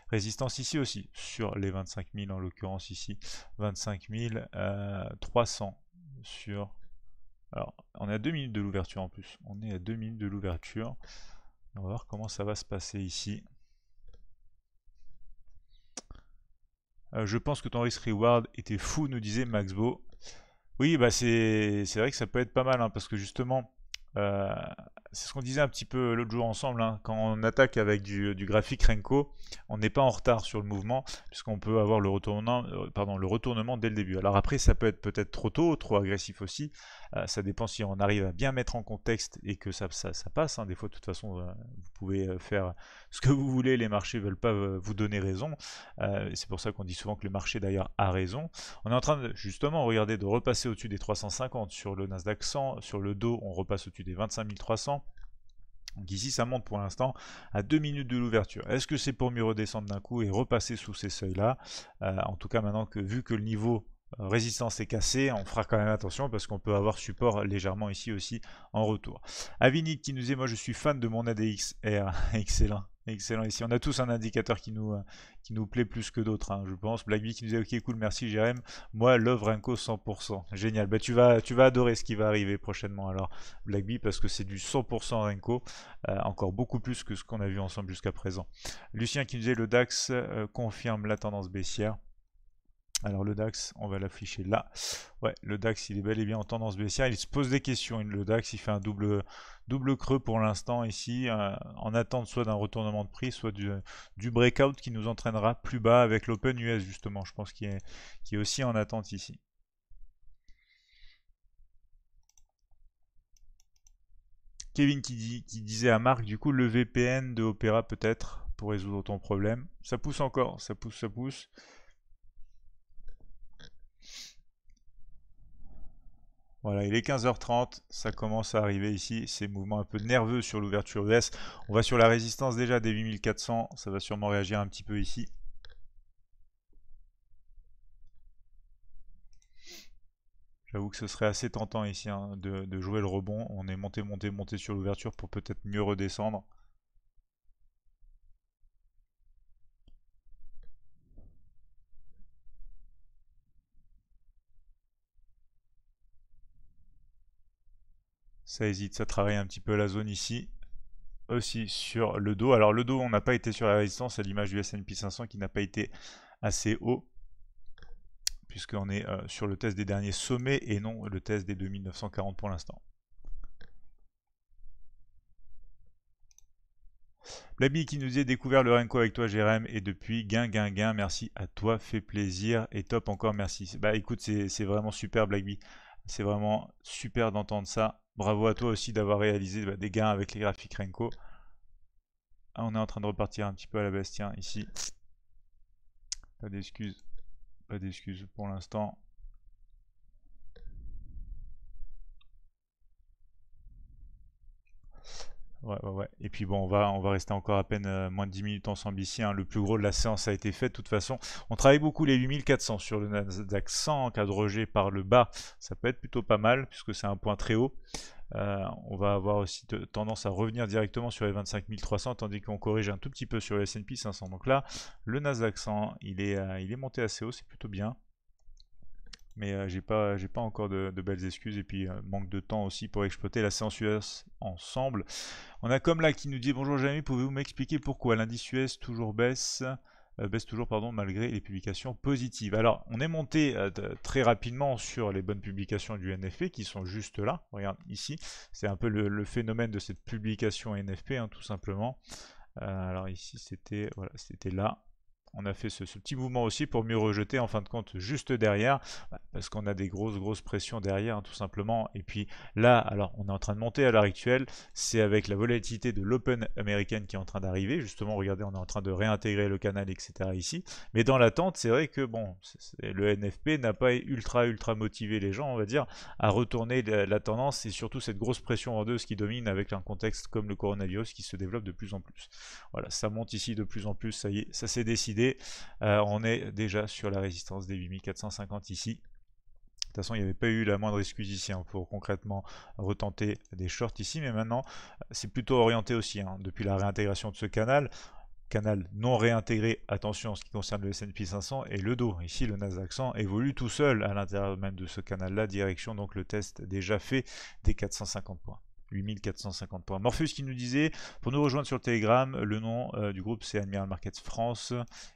résistance ici aussi sur les 25000 en l'occurrence ici, 25 300 sur... Alors on est à 2 minutes de l'ouverture en plus, on est à 2 minutes de l'ouverture, on va voir comment ça va se passer ici. Euh, je pense que ton risk reward était fou, nous disait Maxbo. Oui, bah c'est vrai que ça peut être pas mal, hein, parce que justement, euh, c'est ce qu'on disait un petit peu l'autre jour ensemble, hein. quand on attaque avec du, graphique Renko, on n'est pas en retard sur le mouvement, puisqu'on peut avoir le retournement, euh, pardon, le retournement dès le début. Alors après, ça peut être peut-être trop tôt, trop agressif aussi, euh, ça dépend si on arrive à bien mettre en contexte et que ça, ça, passe. Hein. Des fois, de toute façon, euh, vous pouvez faire ce que vous voulez, les marchés ne veulent pas vous donner raison, c'est pour ça qu'on dit souvent que le marché d'ailleurs a raison. On est en train de, justement, regarder de repasser au-dessus des 350 sur le Nasdaq 100, sur le dos, on repasse au-dessus des 25 300. Donc ici, ça monte pour l'instant à 2 minutes de l'ouverture. Est-ce que c'est pour mieux redescendre d'un coup et repasser sous ces seuils-là euh, En tout cas, maintenant que vu que le niveau euh, résistance est cassé on fera quand même attention parce qu'on peut avoir support légèrement ici aussi en retour. Avinit qui nous dit moi je suis fan de mon ADX excellent. Excellent. Ici, on a tous un indicateur qui nous, euh, qui nous plaît plus que d'autres, hein, je pense. Blackbee qui nous dit Ok, cool, merci Jérém. Moi, l'œuvre Renko 100%. Génial. Bah, tu, vas, tu vas adorer ce qui va arriver prochainement, alors, Blackbee, parce que c'est du 100% Renko. Euh, encore beaucoup plus que ce qu'on a vu ensemble jusqu'à présent. Lucien qui nous dit Le DAX euh, confirme la tendance baissière. Alors le DAX, on va l'afficher là. Ouais, le DAX, il est bel et bien en tendance baissière. Il se pose des questions. Le DAX, il fait un double, creux pour l'instant ici, euh, en attente soit d'un retournement de prix, soit du, breakout qui nous entraînera plus bas avec l'Open US justement. Je pense qu'il est, aussi en attente ici. Kevin qui, qui, disait à Marc, du coup, le VPN de Opera peut-être pour résoudre ton problème. Ça pousse encore, ça pousse, ça pousse. Voilà, il est 15h30, ça commence à arriver ici, ces mouvements un peu nerveux sur l'ouverture s On va sur la résistance déjà des 8400, ça va sûrement réagir un petit peu ici. J'avoue que ce serait assez tentant ici hein, de, jouer le rebond. On est monté, monté, monté sur l'ouverture pour peut-être mieux redescendre. Ça hésite, ça travaille un petit peu la zone ici. Aussi sur le dos. Alors le dos, on n'a pas été sur la résistance à l'image du S&P 500 qui n'a pas été assez haut. Puisqu'on est euh, sur le test des derniers sommets et non le test des 2940 pour l'instant. Blackby qui nous est découvert le Renko avec toi Jérém et depuis gain gain gain merci à toi fait plaisir et top encore merci bah écoute c'est vraiment super, Blackby. c'est vraiment super d'entendre ça Bravo à toi aussi d'avoir réalisé bah, des gains avec les graphiques Renko. Ah, on est en train de repartir un petit peu à la Bastien ici. Pas d'excuses. Pas d'excuses pour l'instant. Et puis bon, on va, on va rester encore à peine euh, moins de 10 minutes ensemble ici. Hein. Le plus gros de la séance a été fait. De toute façon, on travaille beaucoup les 8400 sur le Nasdaq 100 g par le bas. Ça peut être plutôt pas mal puisque c'est un point très haut. Euh, on va avoir aussi tendance à revenir directement sur les 25300 tandis qu'on corrige un tout petit peu sur les S&P 500. Donc là, le Nasdaq 100, il est, euh, il est monté assez haut, c'est plutôt bien mais euh, j'ai pas, j'ai pas encore de, belles excuses et puis euh, manque de temps aussi pour exploiter la séance US ensemble. On a comme là qui nous dit bonjour Jérémy, pouvez-vous m'expliquer pourquoi l'indice US toujours baisse euh, baisse toujours pardon, malgré les publications positives. Alors, on est monté très rapidement sur les bonnes publications du NFP qui sont juste là. Regarde ici, c'est un peu le, phénomène de cette publication NFP, hein, tout simplement. alors ici, c'était voilà, c'était là on a fait ce, petit mouvement aussi pour mieux rejeter en fin de compte juste derrière bah, parce qu'on a des grosses grosses pressions derrière hein, tout simplement et puis là alors on est en train de monter à l'heure actuelle c'est avec la volatilité de l'open américaine qui est en train d'arriver justement regardez on est en train de réintégrer le canal etc ici mais dans l'attente c'est vrai que bon le NFP n'a pas ultra ultra motivé les gens on va dire à retourner la, tendance et surtout cette grosse pression en deux qui domine avec un contexte comme le coronavirus qui se développe de plus en plus voilà ça monte ici de plus en plus ça y est ça s'est décidé euh, on est déjà sur la résistance des 8450 ici. De toute façon, il n'y avait pas eu la moindre excuse ici hein, pour concrètement retenter des shorts ici, mais maintenant, c'est plutôt orienté aussi, hein, depuis la réintégration de ce canal, canal non réintégré, attention en ce qui concerne le S&P 500 et le dos. Ici, le Nasdaq 100 évolue tout seul à l'intérieur même de ce canal-là, direction donc le test déjà fait des 450 points. 8450 points. morpheus qui nous disait, pour nous rejoindre sur Telegram, le nom euh, du groupe c'est Admiral Markets France.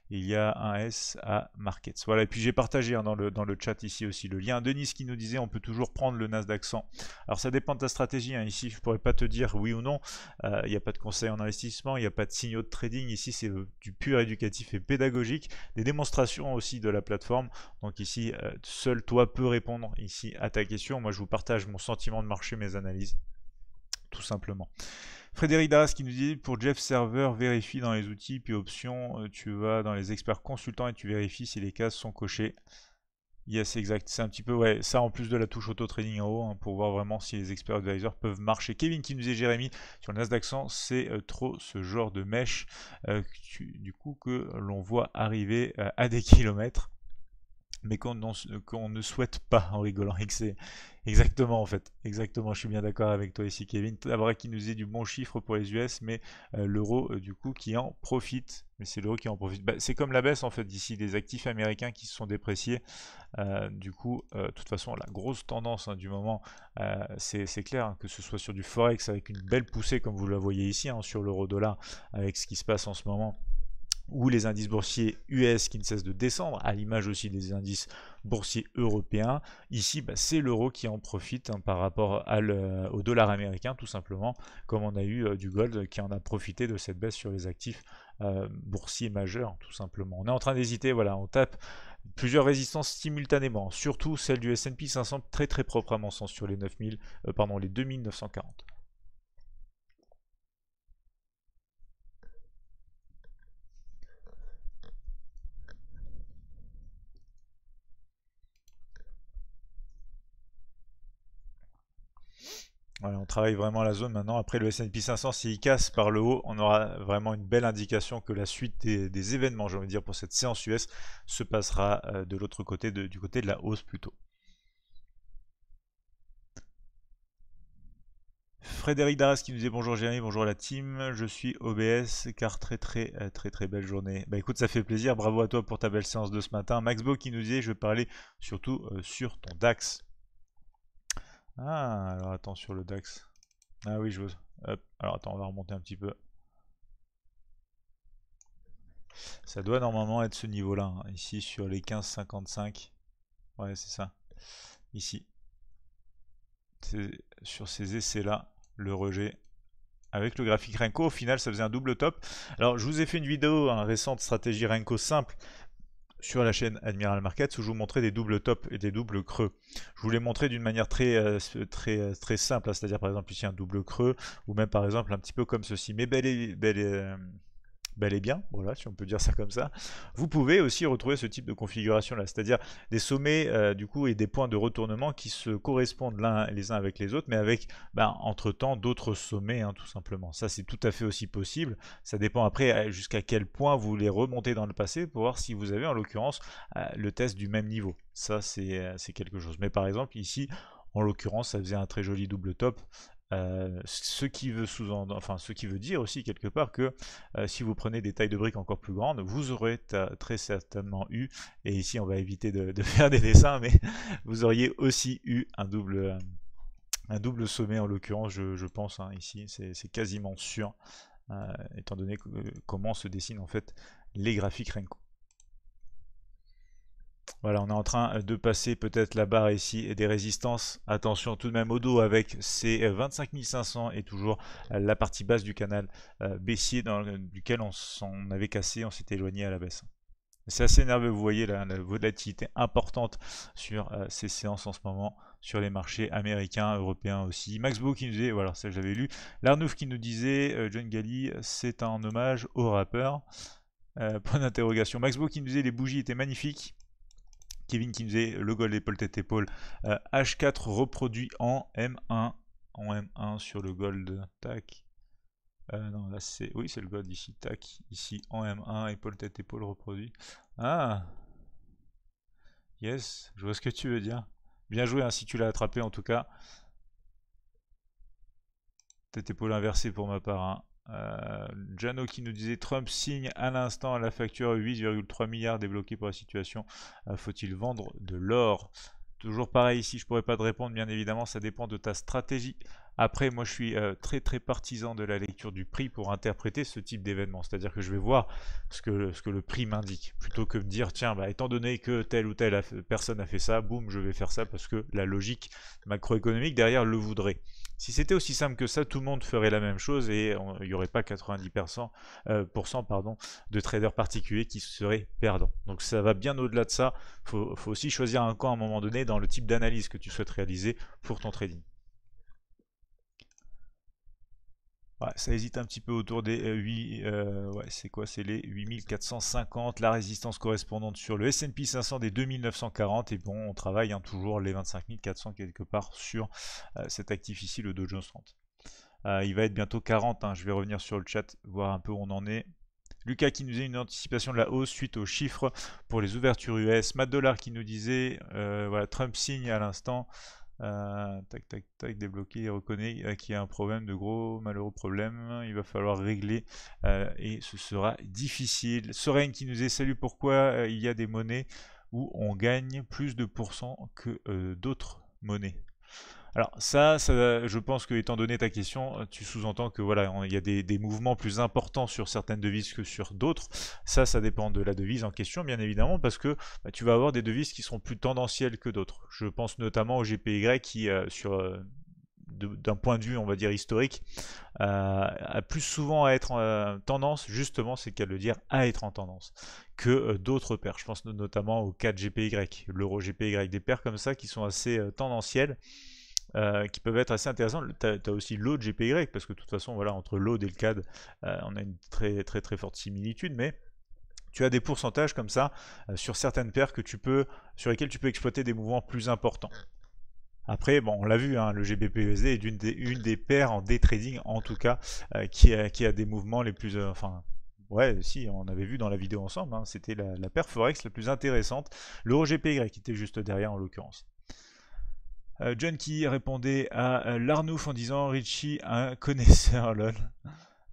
il y a un S à Markets. Voilà, et puis j'ai partagé hein, dans, le, dans le chat ici aussi le lien. Denis qui nous disait, on peut toujours prendre le Nasdaq 100. Alors ça dépend de ta stratégie. Hein. Ici, je pourrais pas te dire oui ou non. Il euh, n'y a pas de conseil en investissement, il n'y a pas de signaux de trading. Ici, c'est euh, du pur éducatif et pédagogique. Des démonstrations aussi de la plateforme. Donc ici, seul toi peux répondre ici à ta question. Moi, je vous partage mon sentiment de marché, mes analyses tout simplement. Frédéric Daras qui nous dit pour Jeff Server, vérifie dans les outils puis options, euh, tu vas dans les experts consultants et tu vérifies si les cases sont cochées. c'est exact. C'est un petit peu, ouais, ça en plus de la touche auto-trading en haut, hein, pour voir vraiment si les experts advisors peuvent marcher. Kevin qui nous dit, Jérémy, sur le Nasdaq 100, c'est euh, trop ce genre de mèche, euh, du coup, que l'on voit arriver à des kilomètres mais qu'on ne souhaite pas en rigolant. Exactement, en fait. Exactement, je suis bien d'accord avec toi ici, Kevin. vrai qui nous est du bon chiffre pour les US, mais euh, l'euro, euh, du coup, qui en profite. Mais c'est l'euro qui en profite. Bah, c'est comme la baisse, en fait, d'ici des actifs américains qui se sont dépréciés. Euh, du coup, de toute façon, la grosse tendance hein, du moment, c'est clair, hein, que ce soit sur du Forex avec une belle poussée, comme vous la voyez ici, hein, sur l'euro-dollar, avec ce qui se passe en ce moment ou les indices boursiers US qui ne cessent de descendre, à l'image aussi des indices boursiers européens. Ici, bah, c'est l'euro qui en profite hein, par rapport au dollar américain, tout simplement, comme on a eu euh, du gold qui en a profité de cette baisse sur les actifs euh, boursiers majeurs, tout simplement. On est en train d'hésiter, voilà, on tape plusieurs résistances simultanément, surtout celle du S&P 500 très très propre à mon sens sur les 9000, euh, les 2940. on travaille vraiment la zone maintenant. Après le S&P 500, s'il casse par le haut, on aura vraiment une belle indication que la suite des, événements, j'ai envie de dire, pour cette séance US se passera euh, de l'autre côté, du côté de la hausse plutôt. Frédéric Darras qui nous dit bonjour Jérémy, bonjour la team, je suis OBS car très très euh, très très belle journée. Bah écoute ça fait plaisir, bravo à toi pour ta belle séance de ce matin. max beau qui nous dit, je parlais surtout euh, sur ton DAX. Ah, alors attends sur le DAX. Ah oui, je Hop, alors attends, on va remonter un petit peu. Ça doit normalement être ce niveau-là, hein. ici sur les 15,55. Ouais, c'est ça. Ici. Sur ces essais-là, le rejet avec le graphique Renko. Au final, ça faisait un double top. Alors, je vous ai fait une vidéo, hein, récente stratégie Renko simple sur la chaîne Admiral Markets où je vous montrais des doubles tops et des doubles creux. Je vous les d'une manière très, euh, très, euh, très simple, hein. c'est-à-dire par exemple ici un double creux ou même par exemple un petit peu comme ceci. Mais bel et, bel et, euh, bel et bien, voilà, si on peut dire ça comme ça, vous pouvez aussi retrouver ce type de configuration-là, c'est-à-dire des sommets euh, du coup et des points de retournement qui se correspondent l'un les uns avec les autres, mais avec ben, entre-temps d'autres sommets, hein, tout simplement. Ça, c'est tout à fait aussi possible. Ça dépend après euh, jusqu'à quel point vous voulez remonter dans le passé pour voir si vous avez en l'occurrence euh, le test du même niveau. Ça, c'est quelque chose. Mais par exemple, ici, en l'occurrence, ça faisait un très joli double top euh, ce qui veut enfin ce qui veut dire aussi quelque part que euh, si vous prenez des tailles de briques encore plus grandes, vous aurez très certainement eu, et ici on va éviter de, faire des dessins, mais vous auriez aussi eu un double, euh, un double sommet en l'occurrence, je, pense hein, ici, c'est quasiment sûr, étant donné comment se dessinent en fait les graphiques Renko. Voilà, on est en train de passer peut-être la barre ici et des résistances. Attention tout de même au dos avec ces 25 500 et toujours la partie basse du canal euh, baissier dans lequel on, s'en avait cassé, on s'est éloigné à la baisse. C'est assez nerveux, vous voyez la, volatilité importante sur euh, ces séances en ce moment sur les marchés américains, européens aussi. Max qui nous disait, voilà, ça j'avais lu. Larnouf qui nous disait, euh, John Galli, c'est un hommage au rappeur. point d'interrogation. Max qui nous disait, les bougies étaient magnifiques. Kevin faisait le gold épaule tête épaule. H4 euh, reproduit en M1. En M1 sur le gold. Tac. Euh, non, là c'est. Oui, c'est le gold ici. Tac. Ici en M1, épaule tête épaule reproduit. Ah Yes, je vois ce que tu veux dire. Bien joué, ainsi hein, tu l'as attrapé en tout cas. Tête épaule inversée pour ma part. Hein. Euh, Jano qui nous disait Trump signe à l'instant la facture 8,3 milliards débloqués pour la situation. Euh, faut-il vendre de l'or Toujours pareil ici, je pourrais pas te répondre, bien évidemment, ça dépend de ta stratégie après, moi, je suis euh, très très partisan de la lecture du prix pour interpréter ce type d'événement. C'est-à-dire que je vais voir ce que, ce que le prix m'indique, plutôt que de dire tiens, bah, étant donné que telle ou telle personne a fait ça, boum, je vais faire ça parce que la logique macroéconomique derrière le voudrait. Si c'était aussi simple que ça, tout le monde ferait la même chose et il n'y aurait pas 90% euh, pardon, de traders particuliers qui seraient perdants. Donc ça va bien au-delà de ça. Il faut, faut aussi choisir un camp à un moment donné dans le type d'analyse que tu souhaites réaliser pour ton trading. ça hésite un petit peu autour des 8, euh, euh, c'est quoi C'est les 8450, la résistance correspondante sur le S&P 500 des 2940 et bon, on travaille hein, toujours les 25400 quelque part sur euh, cet actif ici, le Dow Jones 30. il va être bientôt 40, hein, je vais revenir sur le chat, voir un peu où on en est. Lucas qui nous a une anticipation de la hausse suite aux chiffres pour les ouvertures US. Matt Dollar qui nous disait, voilà, Trump signe à l'instant. Euh, tac, tac, tac, débloqué, et reconnaît euh, qu'il y a un problème, de gros malheureux problème. Il va falloir régler euh, et ce sera difficile. Soren qui nous est salue pourquoi il y a des monnaies où on gagne plus de pourcents que d'autres monnaies alors ça, je pense que étant donné ta question, euh, tu sous-entends que voilà, il y a des, mouvements plus importants sur certaines devises que sur d'autres. Ça, ça dépend de la devise en question, bien évidemment, parce que bah, tu vas avoir des devises qui seront plus tendancielles que d'autres. Je pense notamment au GPY qui, euh, sur euh, d'un point de vue, on va dire, historique, a plus souvent à être en tendance, justement, c'est qu'à le dire, à être en tendance, que d'autres paires. Je pense notamment au 4 GPY, l'euro GPY, des paires comme ça qui sont assez tendancielles euh, qui peuvent être assez intéressants. Tu as, aussi gp GPY, parce que de toute façon, voilà, entre l'eau et le CAD, euh, on a une très très très forte similitude, mais tu as des pourcentages comme ça euh, sur certaines paires que tu peux, sur lesquelles tu peux exploiter des mouvements plus importants. Après, bon, on l'a vu, hein, le GBPUSD est une des, paires en day trading, en tout cas, qui a, qui, a, des mouvements les plus, enfin, Ouais, si, on avait vu dans la vidéo ensemble, hein, c'était la, paire Forex la plus intéressante, l'euro GPY qui était juste derrière en l'occurrence. Euh, John qui répondait à euh, Larnouf en disant Richie, un connaisseur, lol.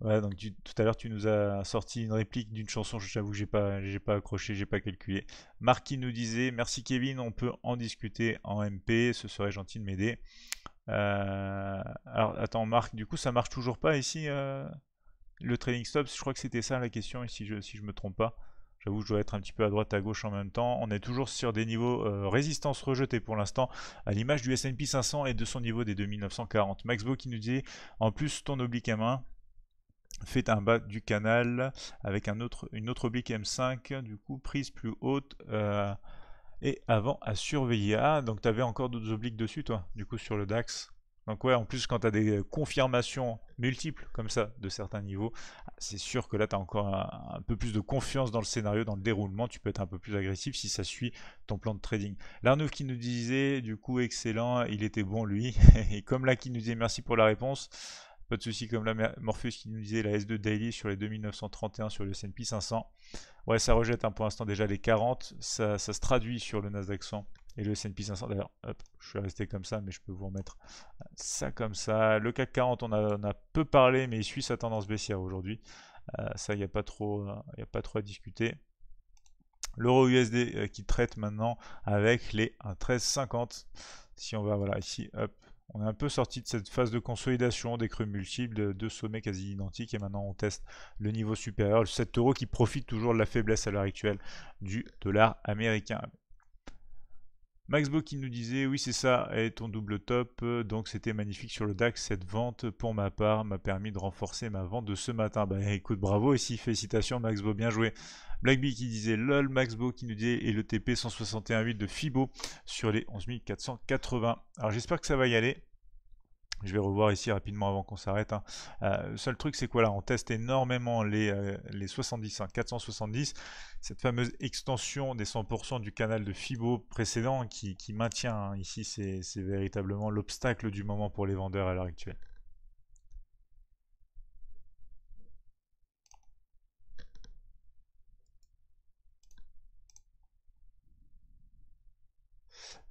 Voilà, donc tout à l'heure, tu nous as sorti une réplique d'une chanson, j'avoue que j'ai pas, j'ai pas accroché, j'ai pas calculé. Marc qui nous disait Merci Kevin, on peut en discuter en MP, ce serait gentil de m'aider. Euh, alors attends, Marc, du coup, ça marche toujours pas ici le trading stop Je crois que c'était ça la question, si je, si je me trompe pas. J'avoue, je dois être un petit peu à droite à gauche en même temps. On est toujours sur des niveaux euh, résistance rejetée pour l'instant, à l'image du S&P 500 et de son niveau des 2940. Maxbo qui nous dit, en plus, ton oblique M1 fait un bas du canal avec un autre, une autre oblique M5, du coup, prise plus haute. Euh, et avant à surveiller. Ah, donc tu avais encore d'autres obliques dessus, toi, du coup, sur le DAX. Donc ouais, en plus quand tu as des confirmations multiples comme ça de certains niveaux, c'est sûr que là tu as encore un, peu plus de confiance dans le scénario, dans le déroulement, tu peux être un peu plus agressif si ça suit ton plan de trading. L'arnouf qui nous disait du coup excellent, il était bon lui, et comme là qui nous disait merci pour la réponse, pas de souci comme là Morpheus qui nous disait la S2 Daily sur les 2931 sur le S&P 500. Ouais, ça rejette un hein, pour l'instant déjà les 40, ça, ça se traduit sur le Nasdaq 100 et le S&P 500. D'ailleurs, je suis resté comme ça, mais je peux vous remettre ça comme ça. Le CAC 40, on a, a peu parlé, mais il suit sa tendance baissière aujourd'hui. Euh, ça, il n'y a, pas trop, euh, il y a pas trop à discuter. L'euro USD euh, qui traite maintenant avec les 13,50. Si on va, voilà, ici, hop, on est un peu sorti de cette phase de consolidation des creux multiples, de deux sommets quasi identiques, et maintenant on teste le niveau supérieur, le 7 euros qui profite toujours de la faiblesse à l'heure actuelle du dollar américain. Maxbo qui nous disait oui c'est ça et ton double top euh, donc c'était magnifique sur le DAX cette vente pour ma part m'a permis de renforcer ma vente de ce matin bah écoute bravo ici félicitations Maxbo bien joué Blackbee qui disait lol Maxbo qui nous disait et le TP 161.8 de Fibo sur les 11 alors j'espère que ça va y aller je vais revoir ici rapidement avant qu'on s'arrête. Le hein. euh, seul truc, c'est quoi là On teste énormément les, euh, les 70, 470, hein, cette fameuse extension des 100% du canal de Fibo précédent qui, maintient hein, ici, c'est véritablement l'obstacle du moment pour les vendeurs à l'heure actuelle.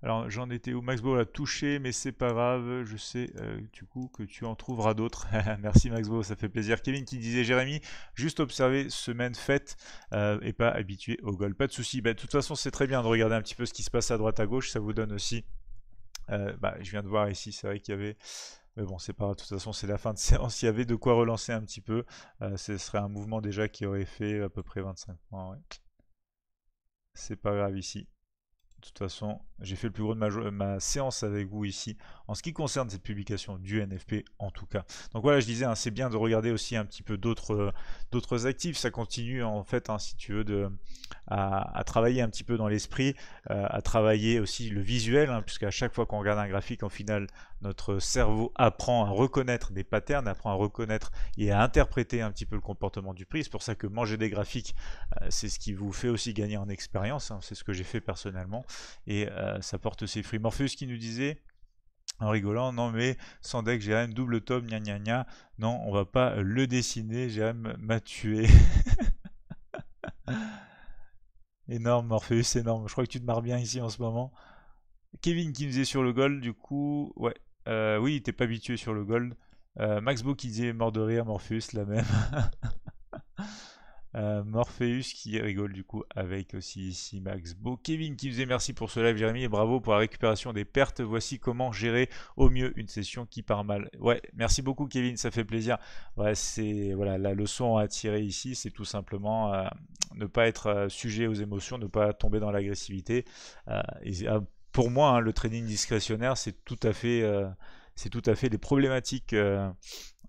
Alors j'en étais où Max la a touché, mais c'est pas grave, je sais euh, du coup que tu en trouveras d'autres. Merci Max ça fait plaisir. Kevin qui disait Jérémy, juste observer semaine faite euh, et pas habitué au goal. Pas de souci, bah, de toute façon c'est très bien de regarder un petit peu ce qui se passe à droite à gauche, ça vous donne aussi. Euh, bah, je viens de voir ici, c'est vrai qu'il y avait. Mais bon, c'est pas de toute façon, c'est la fin de séance. Il y avait de quoi relancer un petit peu. ce serait un mouvement déjà qui aurait fait à peu près 25 points. C'est pas grave ici. De toute façon, j'ai fait le plus gros de ma, séance avec vous ici, en ce qui concerne cette publication du NFP en tout cas. Donc voilà, je disais, hein, c'est bien de regarder aussi un petit peu d'autres euh, d'autres actifs. Ça continue en fait, hein, si tu veux, de, à, travailler un petit peu dans l'esprit, euh, à travailler aussi le visuel, hein, puisqu'à chaque fois qu'on regarde un graphique, en final, notre cerveau apprend à reconnaître des patterns, apprend à reconnaître et à interpréter un petit peu le comportement du prix. C'est pour ça que manger des graphiques, euh, c'est ce qui vous fait aussi gagner en expérience. Hein. C'est ce que j'ai fait personnellement. Et euh, ça porte ses fruits. Morpheus qui nous disait en rigolant, non mais sans deck, un double tome, gna gna gna. Non, on va pas le dessiner, j'aime m'a tué. énorme Morpheus, énorme. Je crois que tu te marres bien ici en ce moment. Kevin qui nous est sur le goal, du coup, ouais, euh, oui, il n'était pas habitué sur le gold. Euh, Max qui disait mort de rire, Morpheus la même. Euh, Morpheus qui rigole du coup avec aussi ici Max Kevin qui faisait merci pour ce live, Jérémy, et bravo pour la récupération des pertes. Voici comment gérer au mieux une session qui part mal. Ouais, merci beaucoup Kevin, ça fait plaisir. Ouais, c'est voilà la leçon à tirer ici, c'est tout simplement ne pas être sujet aux émotions, ne pas tomber dans l'agressivité ah, pour moi, hein, le trading discrétionnaire, c'est tout à fait, euh, c'est tout à fait les problématiques euh,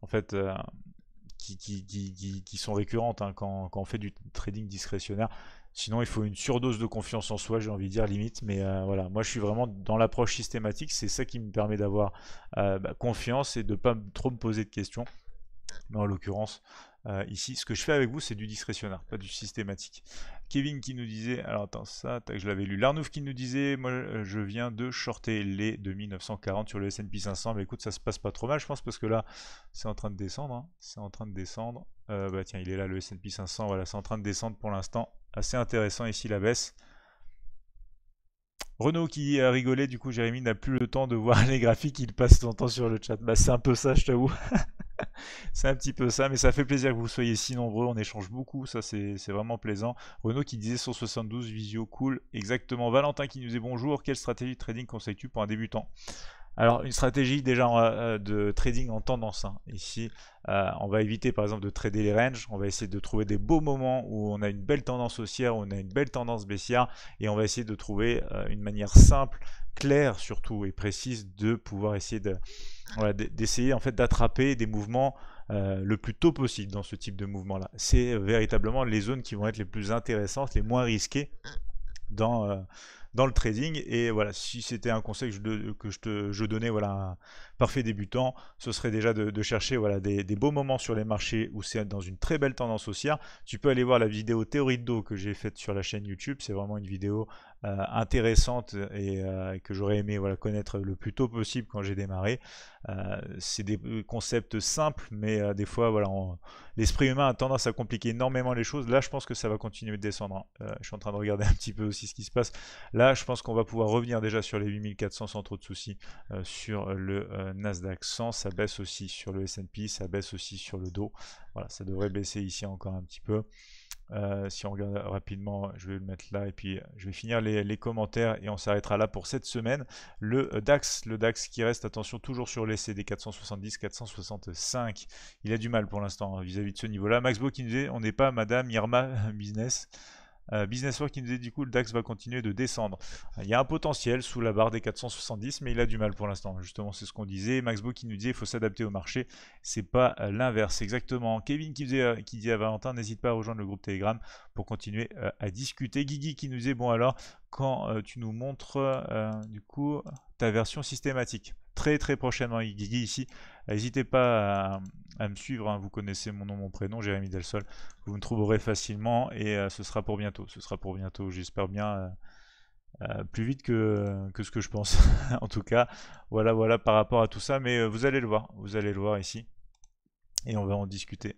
en fait euh, qui, qui, sont récurrentes hein, quand, on fait du trading discrétionnaire. Sinon, il faut une surdose de confiance en soi, j'ai envie de dire limite. Mais voilà, moi, je suis vraiment dans l'approche systématique. C'est ça qui me permet d'avoir bah, confiance et de pas trop me poser de questions. Mais en l'occurrence, euh, ici. Ce que je fais avec vous, c'est du discrétionnaire, pas du systématique. Kevin qui nous disait, alors attends, ça, je l'avais lu. Larnouf qui nous disait, moi euh, je viens de shorter les 2940 sur le S&P 500, mais écoute, ça se passe pas trop mal, je pense, parce que là, c'est en train de descendre, hein. c'est en train de descendre. Euh, bah tiens, il est là, le S&P 500, voilà, c'est en train de descendre pour l'instant. Assez intéressant ici la baisse. Renaud qui a rigolé, du coup Jérémy n'a plus le temps de voir les graphiques, il passe son temps sur le chat. Bah c'est un peu ça, je t'avoue. c'est un petit peu ça, mais ça fait plaisir que vous soyez si nombreux. On échange beaucoup, ça c'est vraiment plaisant. Renaud qui disait 72 visio cool, exactement. Valentin qui nous dit bonjour. Quelle stratégie de trading conseilles-tu pour un débutant alors une stratégie déjà euh, de trading en tendance. Hein. Ici, euh, on va éviter par exemple de trader les ranges. On va essayer de trouver des beaux moments où on a une belle tendance haussière, où on a une belle tendance baissière, et on va essayer de trouver euh, une manière simple claire surtout et précise de pouvoir essayer de d'essayer en fait d'attraper des mouvements euh, le plus tôt possible dans ce type de mouvement là. C'est euh, véritablement les zones qui vont être les plus intéressantes, les moins risquées dans, euh, dans le trading. Et voilà, si c'était un conseil que je, que je te je donnais, voilà, parfait débutant, ce serait déjà de, chercher voilà, des, des, beaux moments sur les marchés où c'est dans une très belle tendance haussière. Tu peux aller voir la vidéo théorie de dos que j'ai faite sur la chaîne YouTube. C'est vraiment une vidéo euh, intéressante euh, et que j'aurais aimé voilà, connaître le plus tôt possible quand j'ai démarré. Euh, c'est des concepts simples, mais des fois, voilà, l'esprit humain a tendance à compliquer énormément les choses. Là, je pense que ça va continuer de descendre. Hein. je suis en train de regarder un petit peu aussi ce qui se passe. Là, je pense qu'on va pouvoir revenir déjà sur les 8400 sans trop de soucis. sur le Nasdaq 100, ça baisse aussi sur le S&P, ça baisse aussi sur le dos. Voilà, ça devrait baisser ici encore un petit peu. Euh, si on regarde rapidement, je vais le mettre là et puis euh, je vais finir les, commentaires et on s'arrêtera là pour cette semaine. Le euh, DAX, le DAX qui reste, attention, toujours sur les cd 470-465. Il a du mal pour l'instant hein, vis-à-vis de ce niveau-là. max qui nous dit on n'est pas Madame Irma Business. Euh, business Businesswork qui nous dit du coup le DAX va continuer de descendre. Euh, il y a un potentiel sous la barre des 470, mais il a du mal pour l'instant. Justement, c'est ce qu'on disait. Maxbo qui nous dit il faut s'adapter au marché. C'est pas euh, l'inverse, exactement. Kevin qui, faisait, qui dit à Valentin n'hésite pas à rejoindre le groupe Telegram pour continuer à discuter. Guigui qui nous dit bon alors, quand tu nous montres du coup ta version systématique très très prochainement ici. N'hésitez pas à, me suivre, hein. vous connaissez mon nom, mon prénom, Jérémy Delsol. Vous me trouverez facilement et euh, ce sera pour bientôt. Ce sera pour bientôt, j'espère bien. Euh, euh, plus vite que, que, ce que je pense en tout cas voilà voilà par rapport à tout ça mais vous allez le voir vous allez le voir ici et on va en discuter.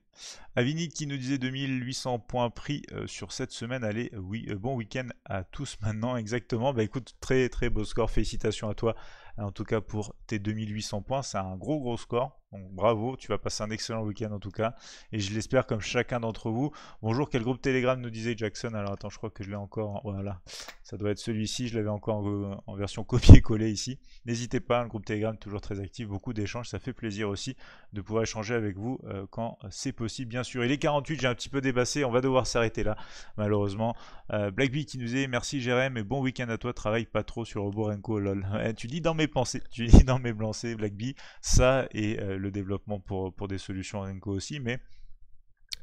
Avinit qui nous disait 2800 points pris sur cette semaine. Allez, oui, bon week-end à tous maintenant, exactement. Bah écoute, très très beau score, félicitations à toi en tout cas, pour tes 2800 points, c'est un gros gros score bravo, tu vas passer un excellent week-end en tout cas. Et je l'espère comme chacun d'entre vous. Bonjour, quel groupe Telegram nous disait Jackson Alors attends, je crois que je l'ai encore. Voilà, ça doit être celui-ci. Je l'avais encore euh, en, version copier-coller ici. N'hésitez pas, le groupe Telegram toujours très actif, beaucoup d'échanges. Ça fait plaisir aussi de pouvoir échanger avec vous euh, quand c'est possible, bien sûr. Il est 48, j'ai un petit peu dépassé. On va devoir s'arrêter là, malheureusement. Euh, Blackbee qui nous dit Merci Jérém et bon week-end à toi. Travaille pas trop sur Roborenko, lol. Eh, tu dis dans mes pensées, tu dis dans mes blancs, Black Ça et le développement pour, pour des solutions en ENCO aussi, mais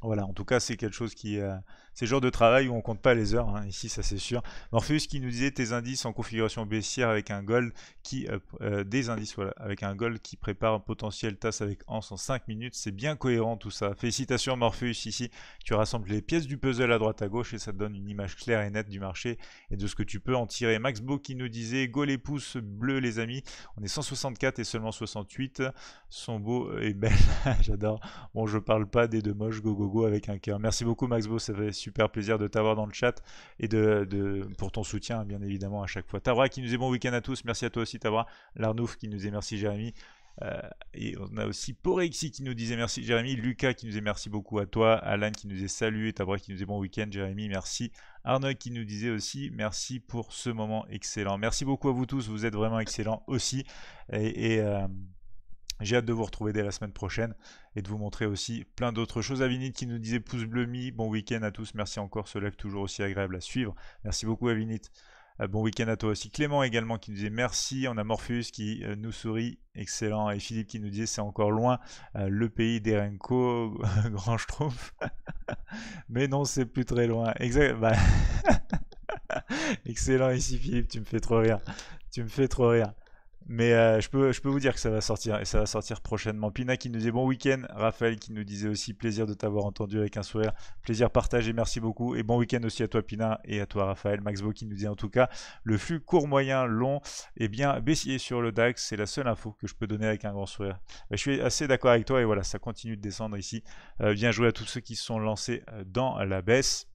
voilà, en tout cas, c'est quelque chose qui, euh, c'est le genre de travail où on compte pas les heures, hein, ici ça c'est sûr. Morpheus qui nous disait tes indices en configuration baissière avec un gold qui euh, euh, des indices voilà, avec un gold qui prépare un potentiel tasse avec ans en 5 minutes, c'est bien cohérent tout ça. Félicitations Morpheus ici, tu rassembles les pièces du puzzle à droite à gauche et ça te donne une image claire et nette du marché et de ce que tu peux en tirer. Max Beau qui nous disait go les pouces bleus les amis, on est 164 et seulement 68 sont beaux et belles. J'adore. Bon, je parle pas des deux moches go go go avec un cœur. Merci beaucoup Maxbo, Beau, ça fait super super plaisir de t'avoir dans le chat et de, pour ton soutien, bien évidemment, à chaque fois. Tabra qui nous est bon week-end à tous. Merci à toi aussi, Tabra. Larnouf qui nous est merci, Jérémy. Euh, et on a aussi Porexi qui nous disait merci Jérémy, Lucas qui nous est merci beaucoup à toi, Alan qui nous est salué, Tabra qui nous est bon week-end Jérémy, merci. Arnaud qui nous disait aussi merci pour ce moment excellent. Merci beaucoup à vous tous, vous êtes vraiment excellents aussi. Et, euh, j'ai hâte de vous retrouver dès la semaine prochaine et de vous montrer aussi plein d'autres choses. Avinit qui nous disait pouce bleu mi, bon week-end à tous, merci encore, ce live toujours aussi agréable à suivre. Merci beaucoup Avinit, euh, bon week-end à toi aussi. Clément également qui nous disait merci, on a Morpheus qui euh, nous sourit, excellent. Et Philippe qui nous disait c'est encore loin, euh, le pays d'Erenko, grand trouve. Mais non, c'est plus très loin. Bah, excellent ici Philippe, tu me fais trop rire. Tu me fais trop rire. Mais euh, je, peux, je peux vous dire que ça va sortir et ça va sortir prochainement. Pina qui nous dit bon week-end. Raphaël qui nous disait aussi plaisir de t'avoir entendu avec un sourire. Plaisir partagé, merci beaucoup. Et bon week-end aussi à toi Pina et à toi Raphaël. Max qui nous dit en tout cas le flux court, moyen, long, et bien baissier sur le DAX. C'est la seule info que je peux donner avec un grand sourire. Bah, je suis assez d'accord avec toi et voilà, ça continue de descendre ici. Euh, bien joué à tous ceux qui se sont lancés euh, dans la baisse.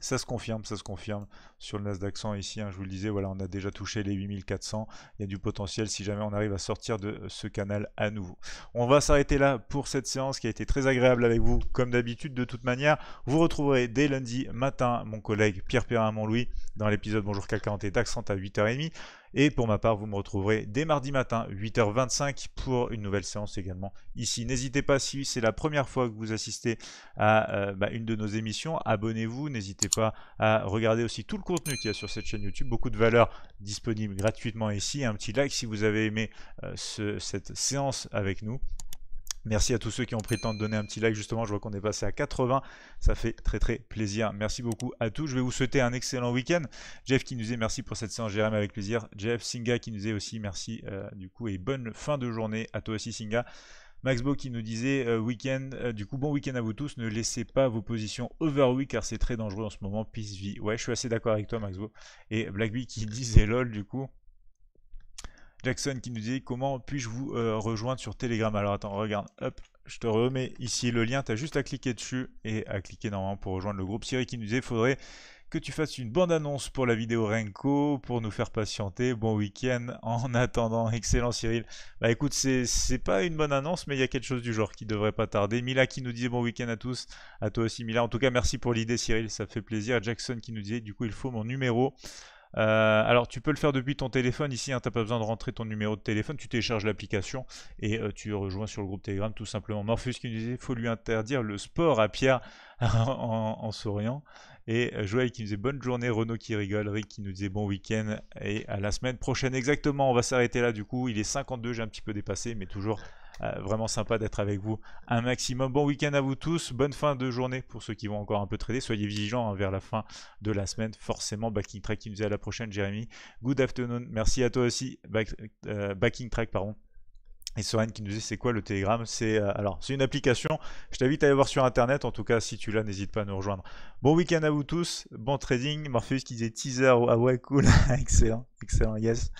Ça se confirme, ça se confirme sur le Nasdaq d'accent ici. Hein, je vous le disais, voilà, on a déjà touché les 8400. Il y a du potentiel si jamais on arrive à sortir de euh, ce canal à nouveau. On va s'arrêter là pour cette séance qui a été très agréable avec vous, comme d'habitude. De toute manière, vous retrouverez dès lundi matin mon collègue Pierre Perrin-Montlouis dans l'épisode Bonjour CAC 40 et d'accent à 8h30. Et pour ma part, vous me retrouverez dès mardi matin, 8h25, pour une nouvelle séance également ici. N'hésitez pas, si c'est la première fois que vous assistez à euh, bah, une de nos émissions, abonnez-vous. N'hésitez pas à regarder aussi tout le contenu qu'il y a sur cette chaîne YouTube. Beaucoup de valeurs disponibles gratuitement ici. Un petit like si vous avez aimé euh, cette séance avec nous. Merci à tous ceux qui ont pris le temps de donner un petit like. Justement, je vois qu'on est passé à 80. Ça fait très très plaisir. Merci beaucoup à tous. Je vais vous souhaiter un excellent week-end. Jeff qui nous est merci pour cette séance Jérémy, avec plaisir. Jeff Singa qui nous est aussi merci euh, du coup et bonne fin de journée à toi aussi Singa. Maxbo qui nous disait euh, week-end, euh, du coup bon week-end à vous tous, ne laissez pas vos positions overweek car c'est très dangereux en ce moment, peace vie. Ouais, je suis assez d'accord avec toi Maxbo. Et Blackbee qui disait lol du coup, Jackson qui nous dit comment puis-je vous euh, rejoindre sur Telegram. Alors attends, regarde, hop, je te remets ici le lien, tu as juste à cliquer dessus et à cliquer normalement pour rejoindre le groupe. Cyril qui nous dit, faudrait que tu fasses une bande-annonce pour la vidéo Renko, pour nous faire patienter. Bon week-end en attendant. Excellent Cyril. Bah écoute, c'est pas une bonne annonce, mais il y a quelque chose du genre qui devrait pas tarder. Mila qui nous dit bon week-end à tous, à toi aussi Mila. En tout cas, merci pour l'idée Cyril, ça fait plaisir. Jackson qui nous dit du coup il faut mon numéro. Euh, alors tu peux le faire depuis ton téléphone ici, hein, tu n'as pas besoin de rentrer ton numéro de téléphone, tu télécharges l'application et euh, tu rejoins sur le groupe Telegram tout simplement. Morpheus qui nous disait faut lui interdire le sport à Pierre en, en, souriant. Et euh, Joël qui nous disait bonne journée, Renaud qui rigole, Rick qui nous disait bon week-end et à la semaine prochaine exactement. On va s'arrêter là du coup, il est 52, j'ai un petit peu dépassé mais toujours euh, vraiment sympa d'être avec vous un maximum. Bon week-end à vous tous, bonne fin de journée pour ceux qui vont encore un peu trader. Soyez vigilants hein, vers la fin de la semaine. Forcément, Backing Track qui nous dit à la prochaine, Jérémy. Good afternoon, merci à toi aussi, euh, Backing Track, pardon. Et Soren qui nous dit c'est quoi le Telegram C'est euh, alors c'est une application. Je t'invite à aller voir sur internet. En tout cas, si tu l'as, n'hésite pas à nous rejoindre. Bon week-end à vous tous. Bon trading. Morpheus qui disait teaser. Ah ouais, cool. excellent, excellent. Yes.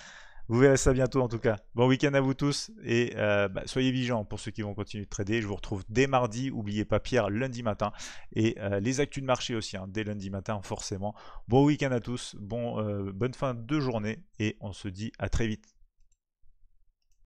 Vous verrez ça bientôt en tout cas. Bon week-end à vous tous et euh, bah, soyez vigilants pour ceux qui vont continuer de trader. Je vous retrouve dès mardi, oubliez pas Pierre, lundi matin et euh, les actus de marché aussi, hein, dès lundi matin forcément. Bon week-end à tous, bon, euh, bonne fin de journée et on se dit à très vite.